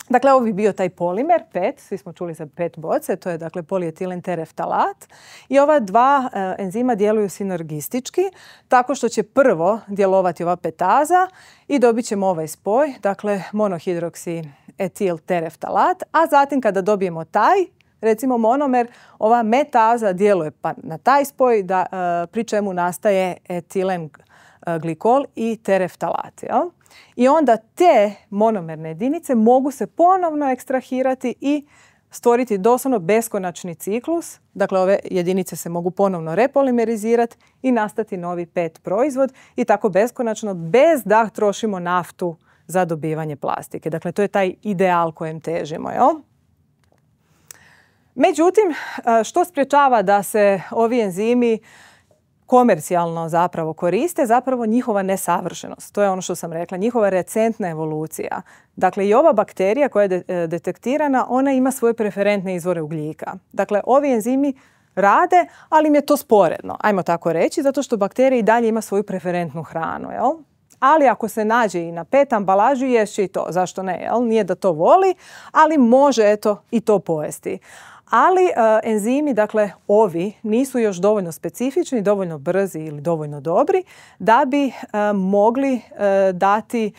Speaker 1: Dakle, ovo bi bio taj polimer, PET, svi smo čuli za PET boce, to je dakle polietilen tereftalat. I ova dva uh, enzima djeluju sinergistički, tako što će prvo djelovati ova petaza i dobit ćemo ovaj spoj, dakle monohidroksi etil tereftalat, a zatim kada dobijemo taj, recimo monomer, ova metaza djeluje pa na taj spoj, da, uh, pri čemu nastaje etilen E, glikol i tereftalat. Jel? I onda te monomerne jedinice mogu se ponovno ekstrahirati i stvoriti doslovno beskonačni ciklus. Dakle, ove jedinice se mogu ponovno repolimerizirati i nastati novi pet proizvod i tako beskonačno bez da trošimo naftu za dobivanje plastike. Dakle, to je taj ideal kojem težimo. Jel? Međutim, e, što sprječava da se ovi enzimi komercijalno zapravo koriste, zapravo njihova nesavršenost. To je ono što sam rekla, njihova recentna evolucija. Dakle, i ova bakterija koja je e, detektirana, ona ima svoje preferentne izvore ugljika. Dakle, ovi enzimi rade, ali im je to sporedno, ajmo tako reći, zato što bakterija i dalje ima svoju preferentnu hranu, jel? Ali ako se nađe i na pet ambalažu, ješće i to. Zašto ne, jel? Nije da to voli, ali može, eto, i to pojesti ali e, enzimi, dakle ovi, nisu još dovoljno specifični, dovoljno brzi ili dovoljno dobri da bi e, mogli e, dati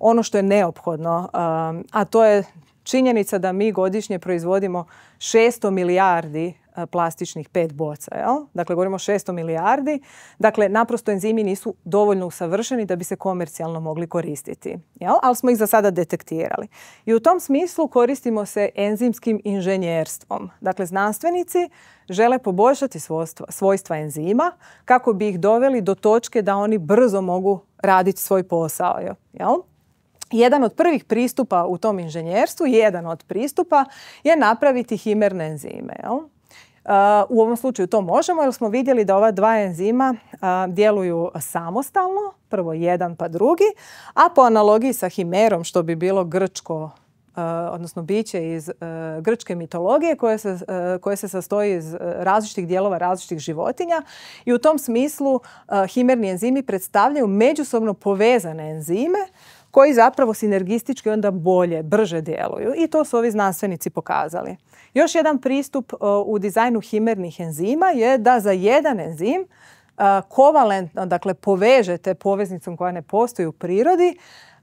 Speaker 1: ono što je neophodno, a to je činjenica da mi godišnje proizvodimo 600 milijardi E, plastičnih pet boca. Jel? Dakle, govorimo o 600 milijardi. Dakle, naprosto enzimi nisu dovoljno usavršeni da bi se komercijalno mogli koristiti. Jel? Ali smo ih za sada detektirali. I u tom smislu koristimo se enzimskim inženjerstvom. Dakle, znanstvenici žele poboljšati svojstva, svojstva enzima kako bi ih doveli do točke da oni brzo mogu raditi svoj posao. Jel? Jedan od prvih pristupa u tom inženjerstvu, jedan od pristupa je napraviti himerne enzime. Jel? U ovom slučaju to možemo jer smo vidjeli da ova dva enzima djeluju samostalno, prvo jedan pa drugi, a po analogiji sa himerom što bi bilo grčko odnosno biće iz grčke mitologije koje se, sastoji iz različitih dijelova različitih životinja i u tom smislu himerni enzimi predstavljaju međusobno povezane enzime koji zapravo sinergistički onda bolje, brže djeluju i to su ovi znanstvenici pokazali. Još jedan pristup e, u dizajnu himernih enzima je da za jedan enzim e, kovalentno, dakle povežete poveznicom koja ne postoji u prirodi,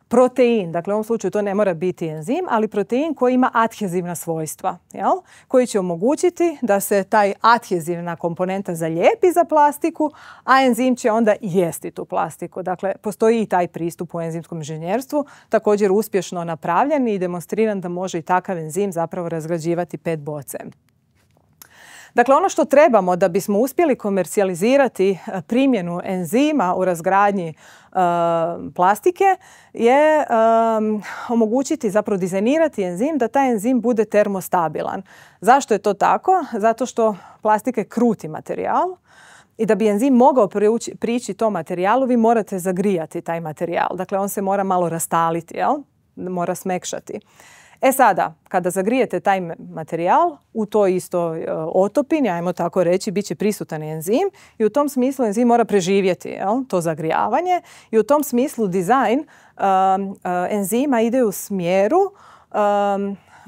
Speaker 1: protein, dakle u ovom slučaju to ne mora biti enzim, ali protein koji ima adhezivna svojstva, jel? koji će omogućiti da se taj adhezivna komponenta zalijepi za plastiku, a enzim će onda jesti tu plastiku. Dakle, postoji i taj pristup u enzimskom inženjerstvu, također uspješno napravljen i demonstriran da može i takav enzim zapravo razgrađivati pet boce. Dakle, ono što trebamo da bismo uspjeli komercijalizirati e, primjenu enzima u razgradnji e, plastike je e, omogućiti, zapravo dizajnirati enzim da taj enzim bude termostabilan. Zašto je to tako? Zato što plastika je kruti materijal i da bi enzim mogao prići tom materijalu, vi morate zagrijati taj materijal. Dakle, on se mora malo rastaliti, mora smekšati. E sada, kada zagrijete taj materijal u toj istoj e, otopini, ajmo tako reći, bit će prisutan enzim i u tom smislu enzim mora preživjeti jel? to zagrijavanje i u tom smislu dizajn e, e, enzima ide u smjeru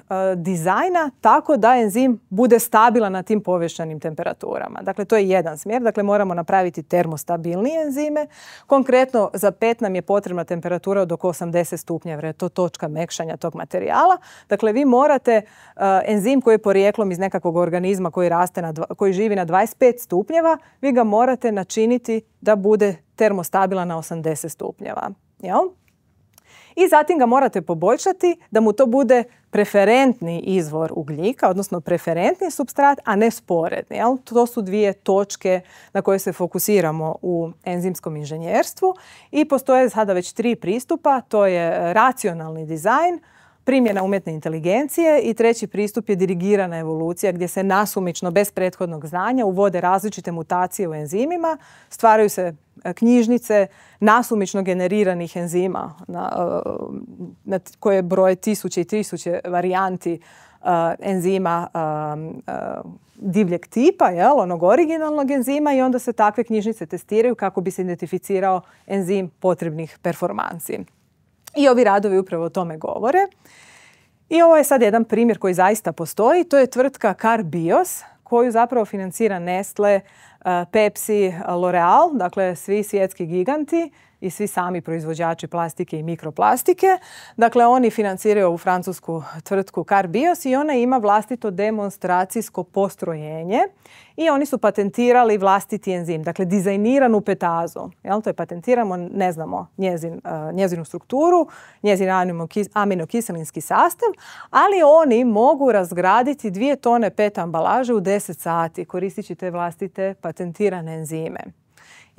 Speaker 1: E, dizajna tako da enzim bude stabilan na tim povišenim temperaturama. Dakle, to je jedan smjer. Dakle, moramo napraviti termostabilnije enzime. Konkretno, za pet nam je potrebna temperatura od oko 80 stupnjeva, jer je to točka mekšanja tog materijala. Dakle, vi morate e, enzim koji je porijeklom iz nekakvog organizma koji, raste na koji živi na 25 stupnjeva, vi ga morate načiniti da bude termostabilan na 80 stupnjeva. Jel? I zatim ga morate poboljšati da mu to bude preferentni izvor ugljika, odnosno preferentni substrat, a ne sporedni. To su dvije točke na koje se fokusiramo u enzimskom inženjerstvu i postoje sada već tri pristupa. To je e, racionalni dizajn, primjena umjetne inteligencije i treći pristup je dirigirana evolucija gdje se nasumično, bez prethodnog znanja, uvode različite mutacije u enzimima, stvaraju se e, knjižnice nasumično generiranih enzima na, e, koje broje tisuće i tisuće varijanti e, enzima divljeg tipa, jel, onog originalnog enzima i onda se takve knjižnice testiraju kako bi se identificirao enzim potrebnih performanci. I ovi radovi upravo o tome govore. I ovo je sad jedan primjer koji zaista postoji. To je tvrtka Carbios koju zapravo financira Nestle, eh, Pepsi, L'Oreal, dakle svi svjetski giganti i svi sami proizvođači plastike i mikroplastike. Dakle, oni financiraju ovu francusku tvrtku Carbios i ona ima vlastito demonstracijsko postrojenje i oni su patentirali vlastiti enzim, dakle dizajniranu petazu. Jel, to je patentiramo, ne znamo njezin, e, njezinu strukturu, njezin aminokiselinski sastav, ali oni mogu razgraditi dvije tone pet ambalaže u deset sati koristeći te vlastite patentirane enzime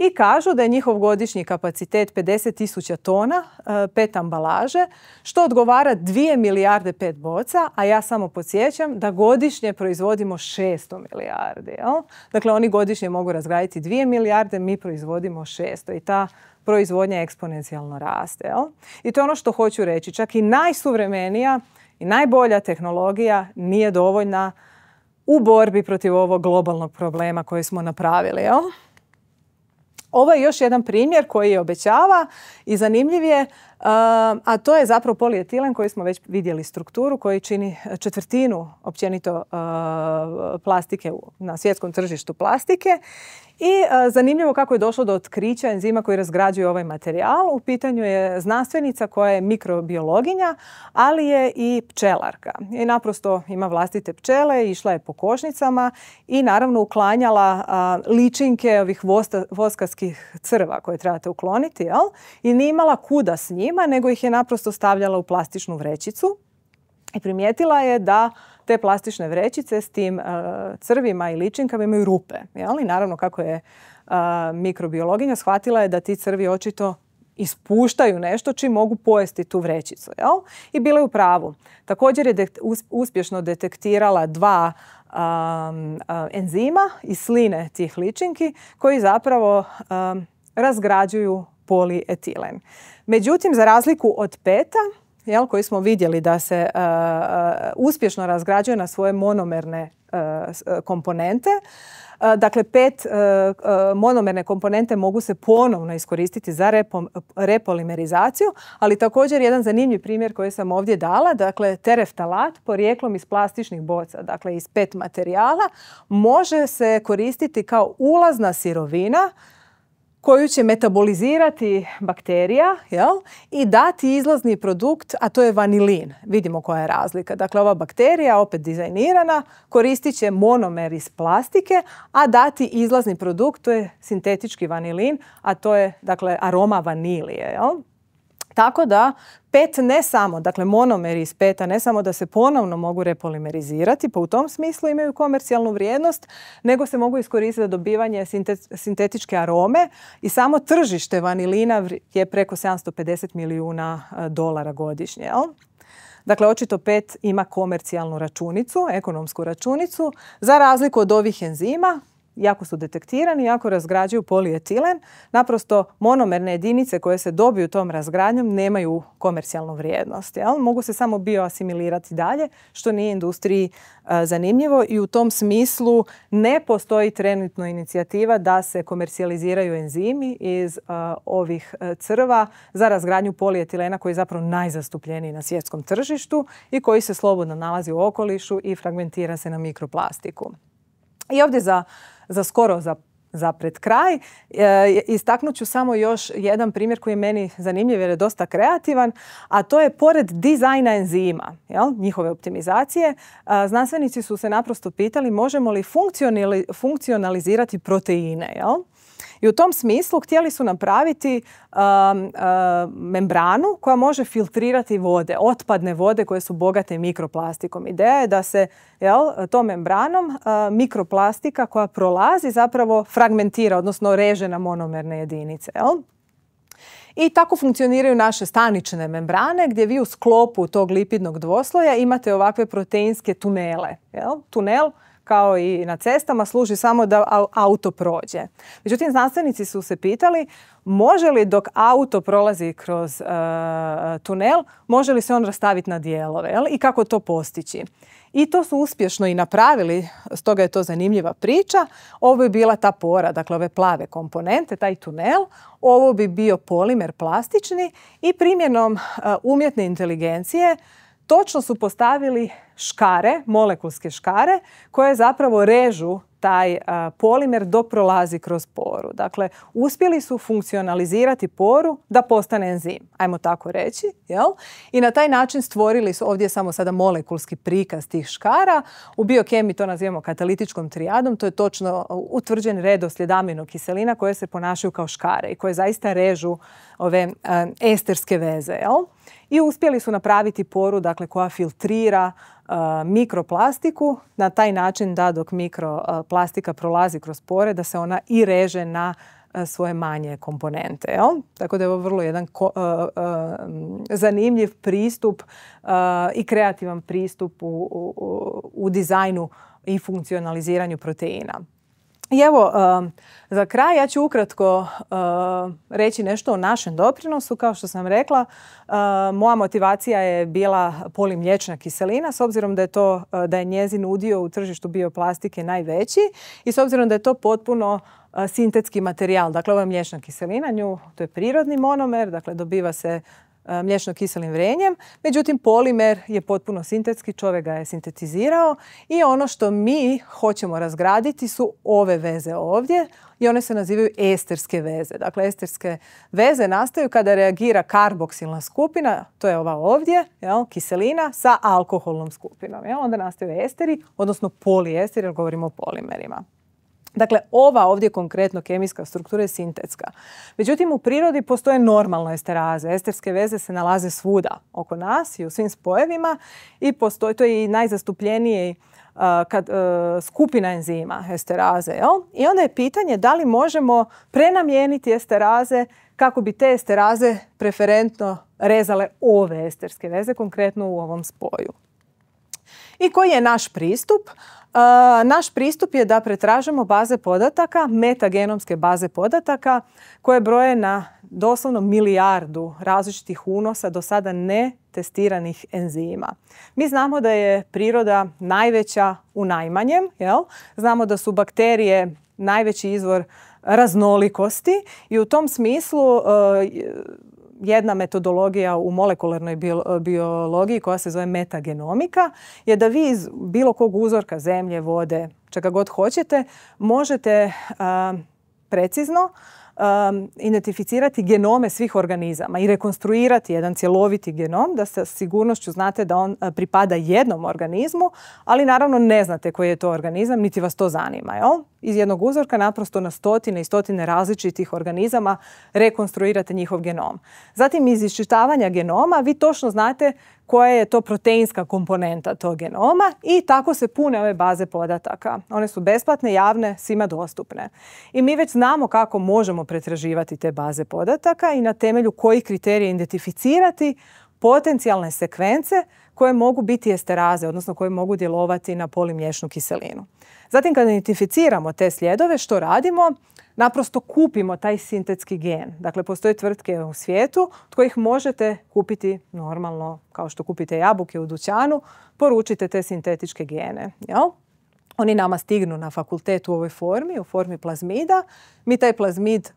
Speaker 1: i kažu da je njihov godišnji kapacitet 50.000 tona e, pet ambalaže, što odgovara 2 milijarde pet boca, a ja samo podsjećam da godišnje proizvodimo 600 milijardi. Jel? Dakle, oni godišnje mogu razgraditi 2 milijarde, mi proizvodimo 600 i ta proizvodnja eksponencijalno raste. Jel? I to je ono što hoću reći. Čak i najsuvremenija i najbolja tehnologija nije dovoljna u borbi protiv ovog globalnog problema koje smo napravili. Jel? Ovo je još jedan primjer koji je obećava i zanimljiv je, a to je zapravo polijetilen koji smo već vidjeli strukturu koji čini četvrtinu općenito plastike na svjetskom tržištu plastike i zanimljivo kako je došlo do otkrića enzima koji razgrađuje ovaj materijal. U pitanju je znanstvenica koja je mikrobiologinja, ali je i pčelarka. I naprosto ima vlastite pčele, išla je po košnicama i naravno uklanjala ličinke ovih voskarskih crva koje trebate ukloniti. Jel? I imala kuda s njima, nego ih je naprosto stavljala u plastičnu vrećicu i primijetila je da te plastične vrećice s tim e, crvima i ličinkama imaju rupe. Jel? I naravno kako je e, mikrobiologinja shvatila je da ti crvi očito ispuštaju nešto čim mogu pojesti tu vrećicu. Jel? I bila je u pravu. Također je uspješno detektirala dva enzima i sline tih ličinki koji zapravo razgrađuju polietilen. Međutim, za razliku od peta, jel, koji smo vidjeli da se e, e, uspješno razgrađuje na svoje monomerne e, komponente, Dakle, pet monomerne komponente mogu se ponovno iskoristiti za repolimerizaciju, ali također jedan zanimljiv primjer koji sam ovdje dala, dakle, tereftalat porijeklom iz plastičnih boca, dakle iz pet materijala, može se koristiti kao ulazna sirovina koju će metabolizirati bakterija jel? i dati izlazni produkt, a to je vanilin. Vidimo koja je razlika. Dakle, ova bakterija, opet dizajnirana, koristit će monomer iz plastike, a dati izlazni produkt, to je sintetički vanilin, a to je dakle, aroma vanilije. Jel? Tako da pet ne samo, dakle monomeri iz peta ne samo da se ponovno mogu repolimerizirati, pa u tom smislu imaju komercijalnu vrijednost, nego se mogu iskoristiti za dobivanje sintetičke arome i samo tržište vanilina je preko 750 milijuna e, dolara godišnje. Jel? Dakle, očito pet ima komercijalnu računicu, ekonomsku računicu, za razliku od ovih enzima jako su detektirani, jako razgrađuju polietilen. Naprosto monomerne jedinice koje se dobiju tom razgradnjom nemaju komercijalnu vrijednost. Jel? Mogu se samo bioasimilirati dalje, što nije industriji e, zanimljivo i u tom smislu ne postoji trenutno inicijativa da se komercijaliziraju enzimi iz e, ovih e, crva za razgradnju polietilena koji je zapravo najzastupljeniji na svjetskom tržištu i koji se slobodno nalazi u okolišu i fragmentira se na mikroplastiku. I ovdje za za skoro za za pred kraj. E, istaknut ću samo još jedan primjer koji je meni zanimljiv jer je dosta kreativan, a to je pored dizajna enzima, njihove optimizacije, e, znanstvenici su se naprosto pitali možemo li funkcionalizirati proteine. Jel? I u tom smislu htjeli su napraviti um, uh, membranu koja može filtrirati vode, otpadne vode koje su bogate mikroplastikom. Ideja je da se jel, tom membranom uh, mikroplastika koja prolazi zapravo fragmentira, odnosno reže na monomerne jedinice. Jel? I tako funkcioniraju naše stanične membrane gdje vi u sklopu tog lipidnog dvosloja imate ovakve proteinske tunele. Jel? Tunel kao i na cestama služi samo da auto prođe. Međutim, znanstvenici su se pitali može li dok auto prolazi kroz e, tunel, može li se on rastaviti na dijelove i kako to postići. I to su uspješno i napravili, stoga je to zanimljiva priča. Ovo je bila ta pora, dakle ove plave komponente, taj tunel. Ovo bi bio polimer plastični i primjenom e, umjetne inteligencije točno su postavili škare, molekulske škare, koje zapravo režu taj polimer dok prolazi kroz poru. Dakle, uspjeli su funkcionalizirati poru da postane enzim, ajmo tako reći. Jel? I na taj način stvorili su, ovdje samo sada molekulski prikaz tih škara, u biokemiji to nazivamo katalitičkom trijadom, to je točno utvrđen redoslijed aminokiselina koje se ponašaju kao škare i koje zaista režu ove esterske veze. Jel? i uspjeli su napraviti poru dakle, koja filtrira uh, mikroplastiku na taj način da dok mikroplastika prolazi kroz pore da se ona i reže na uh, svoje manje komponente. Jel? Tako da je ovo vrlo jedan uh, zanimljiv pristup i kreativan pristup u, u dizajnu i funkcionaliziranju proteina. I evo, za kraj ja ću ukratko reći nešto o našem doprinosu. Kao što sam rekla, moja motivacija je bila polimlječna kiselina, s obzirom da je, to, da je njezin udio u tržištu bioplastike najveći i s obzirom da je to potpuno sintetski materijal. Dakle, ovo je mliječna kiselina, nju, to je prirodni monomer, dakle dobiva se E, mlješno kiselim vrenjem. Međutim, polimer je potpuno sintetski, čovjek ga je sintetizirao i ono što mi hoćemo razgraditi su ove veze ovdje i one se nazivaju esterske veze. Dakle, esterske veze nastaju kada reagira karboksilna skupina, to je ova ovdje, kiselina, sa alkoholnom skupinom. Jel? Onda nastaju esteri, odnosno polijesteri jer govorimo o polimerima. Dakle, ova ovdje konkretno kemijska struktura je sintetska. Međutim, u prirodi postoje normalno esteraze. Esterske veze se nalaze svuda oko nas i u svim spojevima i postoji, to je i najzastupljenije uh, kad, uh, skupina enzima esteraze. Jel? I onda je pitanje da li možemo prenamijeniti esteraze kako bi te esteraze preferentno rezale ove esterske veze, konkretno u ovom spoju. I koji je naš pristup? Naš pristup je da pretražimo baze podataka, metagenomske baze podataka koje broje na doslovno milijardu različitih unosa do sada netestiranih enzima. Mi znamo da je priroda najveća u najmanjem. Jel? Znamo da su bakterije najveći izvor raznolikosti i u tom smislu e, jedna metodologija u molekularnoj biologiji koja se zove metagenomika je da vi iz bilo kog uzorka zemlje, vode, čega god hoćete, možete precizno Um, identificirati genome svih organizama i rekonstruirati jedan cjeloviti genom da sa sigurnošću znate da on eh, pripada jednom organizmu, ali naravno ne znate koji je to organizam, niti vas to zanima. Jel? Iz jednog uzorka naprosto na stotine i stotine različitih organizama rekonstruirate njihov genom. Zatim iz iščitavanja genoma vi točno znate koja je to proteinska komponenta tog genoma i tako se pune ove baze podataka. One su besplatne, javne, svima dostupne. I mi već znamo kako možemo pretraživati te baze podataka i na temelju kojih kriterija identificirati potencijalne sekvence koje mogu biti esteraze, odnosno koje mogu djelovati na polimješnu kiselinu. Zatim kad identificiramo te sljedove, što radimo? naprosto kupimo taj sintetski gen. Dakle, postoje tvrtke u svijetu od kojih možete kupiti normalno, kao što kupite jabuke u dućanu, poručite te sintetičke gene. Jel? Oni nama stignu na fakultet u ovoj formi, u formi plazmida. Mi taj plazmid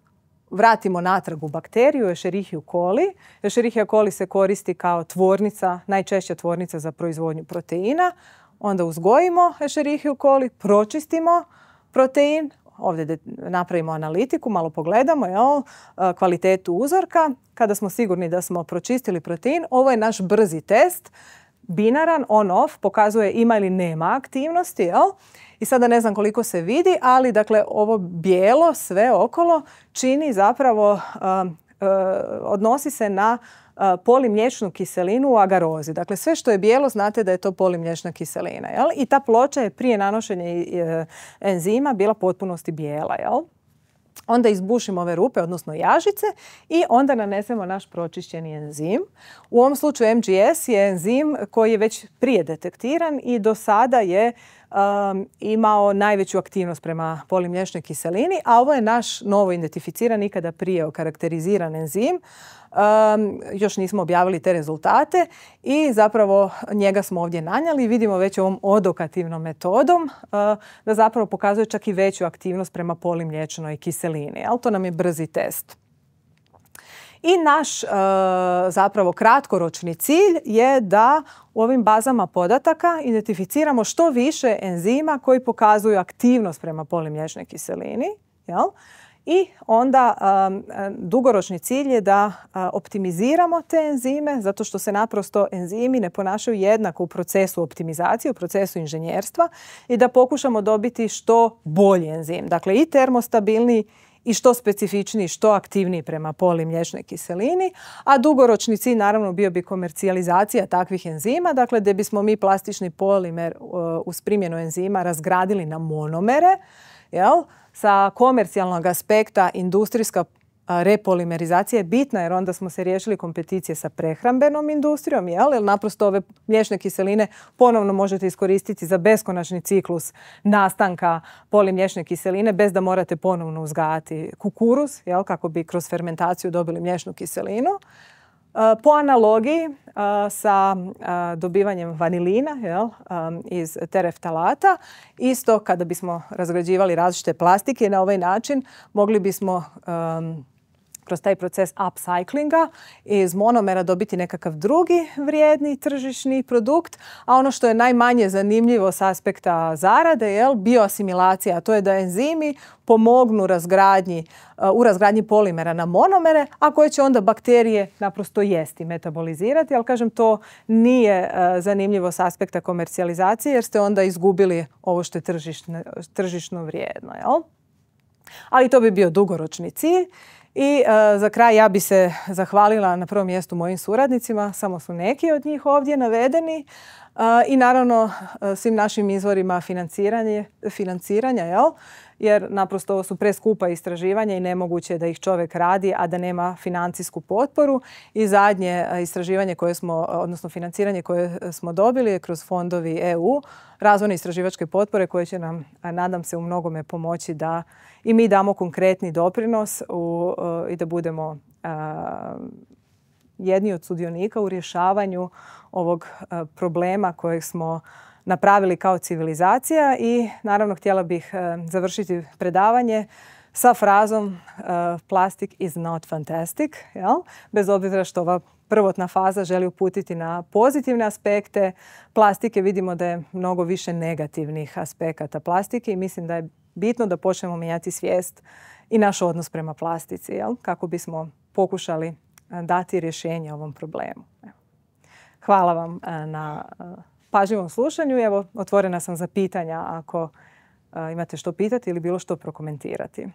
Speaker 1: vratimo natrag u bakteriju Escherichia coli. Escherichia coli se koristi kao tvornica, najčešća tvornica za proizvodnju proteina. Onda uzgojimo Escherichia coli, pročistimo protein, ovdje napravimo analitiku, malo pogledamo jel, e, kvalitetu uzorka. Kada smo sigurni da smo pročistili protein, ovo je naš brzi test, binaran, on-off, pokazuje ima ili nema aktivnosti. I sada ne znam koliko se vidi, ali dakle ovo bijelo sve okolo čini zapravo e, E, odnosi se na e, polimlječnu kiselinu u agarozi. Dakle, sve što je bijelo znate da je to polimlječna kiselina. Jel? I ta ploča je prije nanošenja e, enzima bila potpunosti bijela. Jel? Onda izbušimo ove rupe, odnosno jažice i onda nanesemo naš pročišćeni enzim. U ovom slučaju MGS je enzim koji je već prije detektiran i do sada je Um, imao najveću aktivnost prema polimlječnoj kiselini, a ovo je naš novo identificiran, nikada prije okarakteriziran enzim. Um, još nismo objavili te rezultate i zapravo njega smo ovdje nanjali. Vidimo već ovom odokativnom metodom uh, da zapravo pokazuje čak i veću aktivnost prema polimlječnoj kiselini. Ali to nam je brzi test. I naš e, zapravo kratkoročni cilj je da u ovim bazama podataka identificiramo što više enzima koji pokazuju aktivnost prema polimlječnoj kiselini. Jel? I onda e, dugoročni cilj je da e, optimiziramo te enzime zato što se naprosto enzimi ne ponašaju jednako u procesu optimizacije, u procesu inženjerstva i da pokušamo dobiti što bolji enzim. Dakle i termostabilni i što specifičniji, što aktivniji prema polimlječnoj kiselini, a dugoročni cilj naravno bio bi komercijalizacija takvih enzima, dakle da bismo mi plastični polimer e, uz primjenu enzima razgradili na monomere, jel? sa komercijalnog aspekta industrijska repolimerizacija je bitna jer onda smo se riješili kompeticije sa prehrambenom industrijom, jel? Jer naprosto ove mliječne kiseline ponovno možete iskoristiti za beskonačni ciklus nastanka polimlječne kiseline bez da morate ponovno uzgajati kukuruz, jel? Kako bi kroz fermentaciju dobili mlječnu kiselinu. Po analogiji sa dobivanjem vanilina jel, iz tereftalata, isto kada bismo razgrađivali različite plastike na ovaj način mogli bismo kroz taj proces upcyclinga iz monomera dobiti nekakav drugi vrijedni tržišni produkt, a ono što je najmanje zanimljivo s aspekta zarade je bioasimilacija, a to je da enzimi pomognu razgradnji, uh, u razgradnji polimera na monomere, a koje će onda bakterije naprosto jesti, metabolizirati, ali kažem to nije uh, zanimljivo s aspekta komercijalizacije jer ste onda izgubili ovo što je tržišno, tržišno vrijedno. Jel? Ali to bi bio dugoročni cilj. I e, za kraj ja bi se zahvalila na prvom mjestu mojim suradnicima, samo su neki od njih ovdje navedeni, i naravno e, svim našim izvorima financiranja, jel? jer naprosto ovo su preskupa istraživanja i nemoguće je da ih čovjek radi, a da nema financijsku potporu. I zadnje e, istraživanje koje smo, e, odnosno financiranje koje smo dobili je kroz fondovi EU, razvojne istraživačke potpore koje će nam, nadam se, u mnogome pomoći da i mi damo konkretni doprinos u, i da budemo jedni od sudionika u rješavanju ovog e, problema kojeg smo napravili kao civilizacija i naravno htjela bih e, završiti predavanje sa frazom e, plastic is not fantastic, jel? bez obzira što ova prvotna faza želi uputiti na pozitivne aspekte plastike. Vidimo da je mnogo više negativnih aspekata plastike i mislim da je bitno da počnemo mijenjati svijest i naš odnos prema plastici, jel? kako bismo pokušali dati rješenje ovom problemu. Hvala vam e, na e, pažljivom slušanju. Evo, otvorena sam za pitanja ako e, imate što pitati ili bilo što prokomentirati.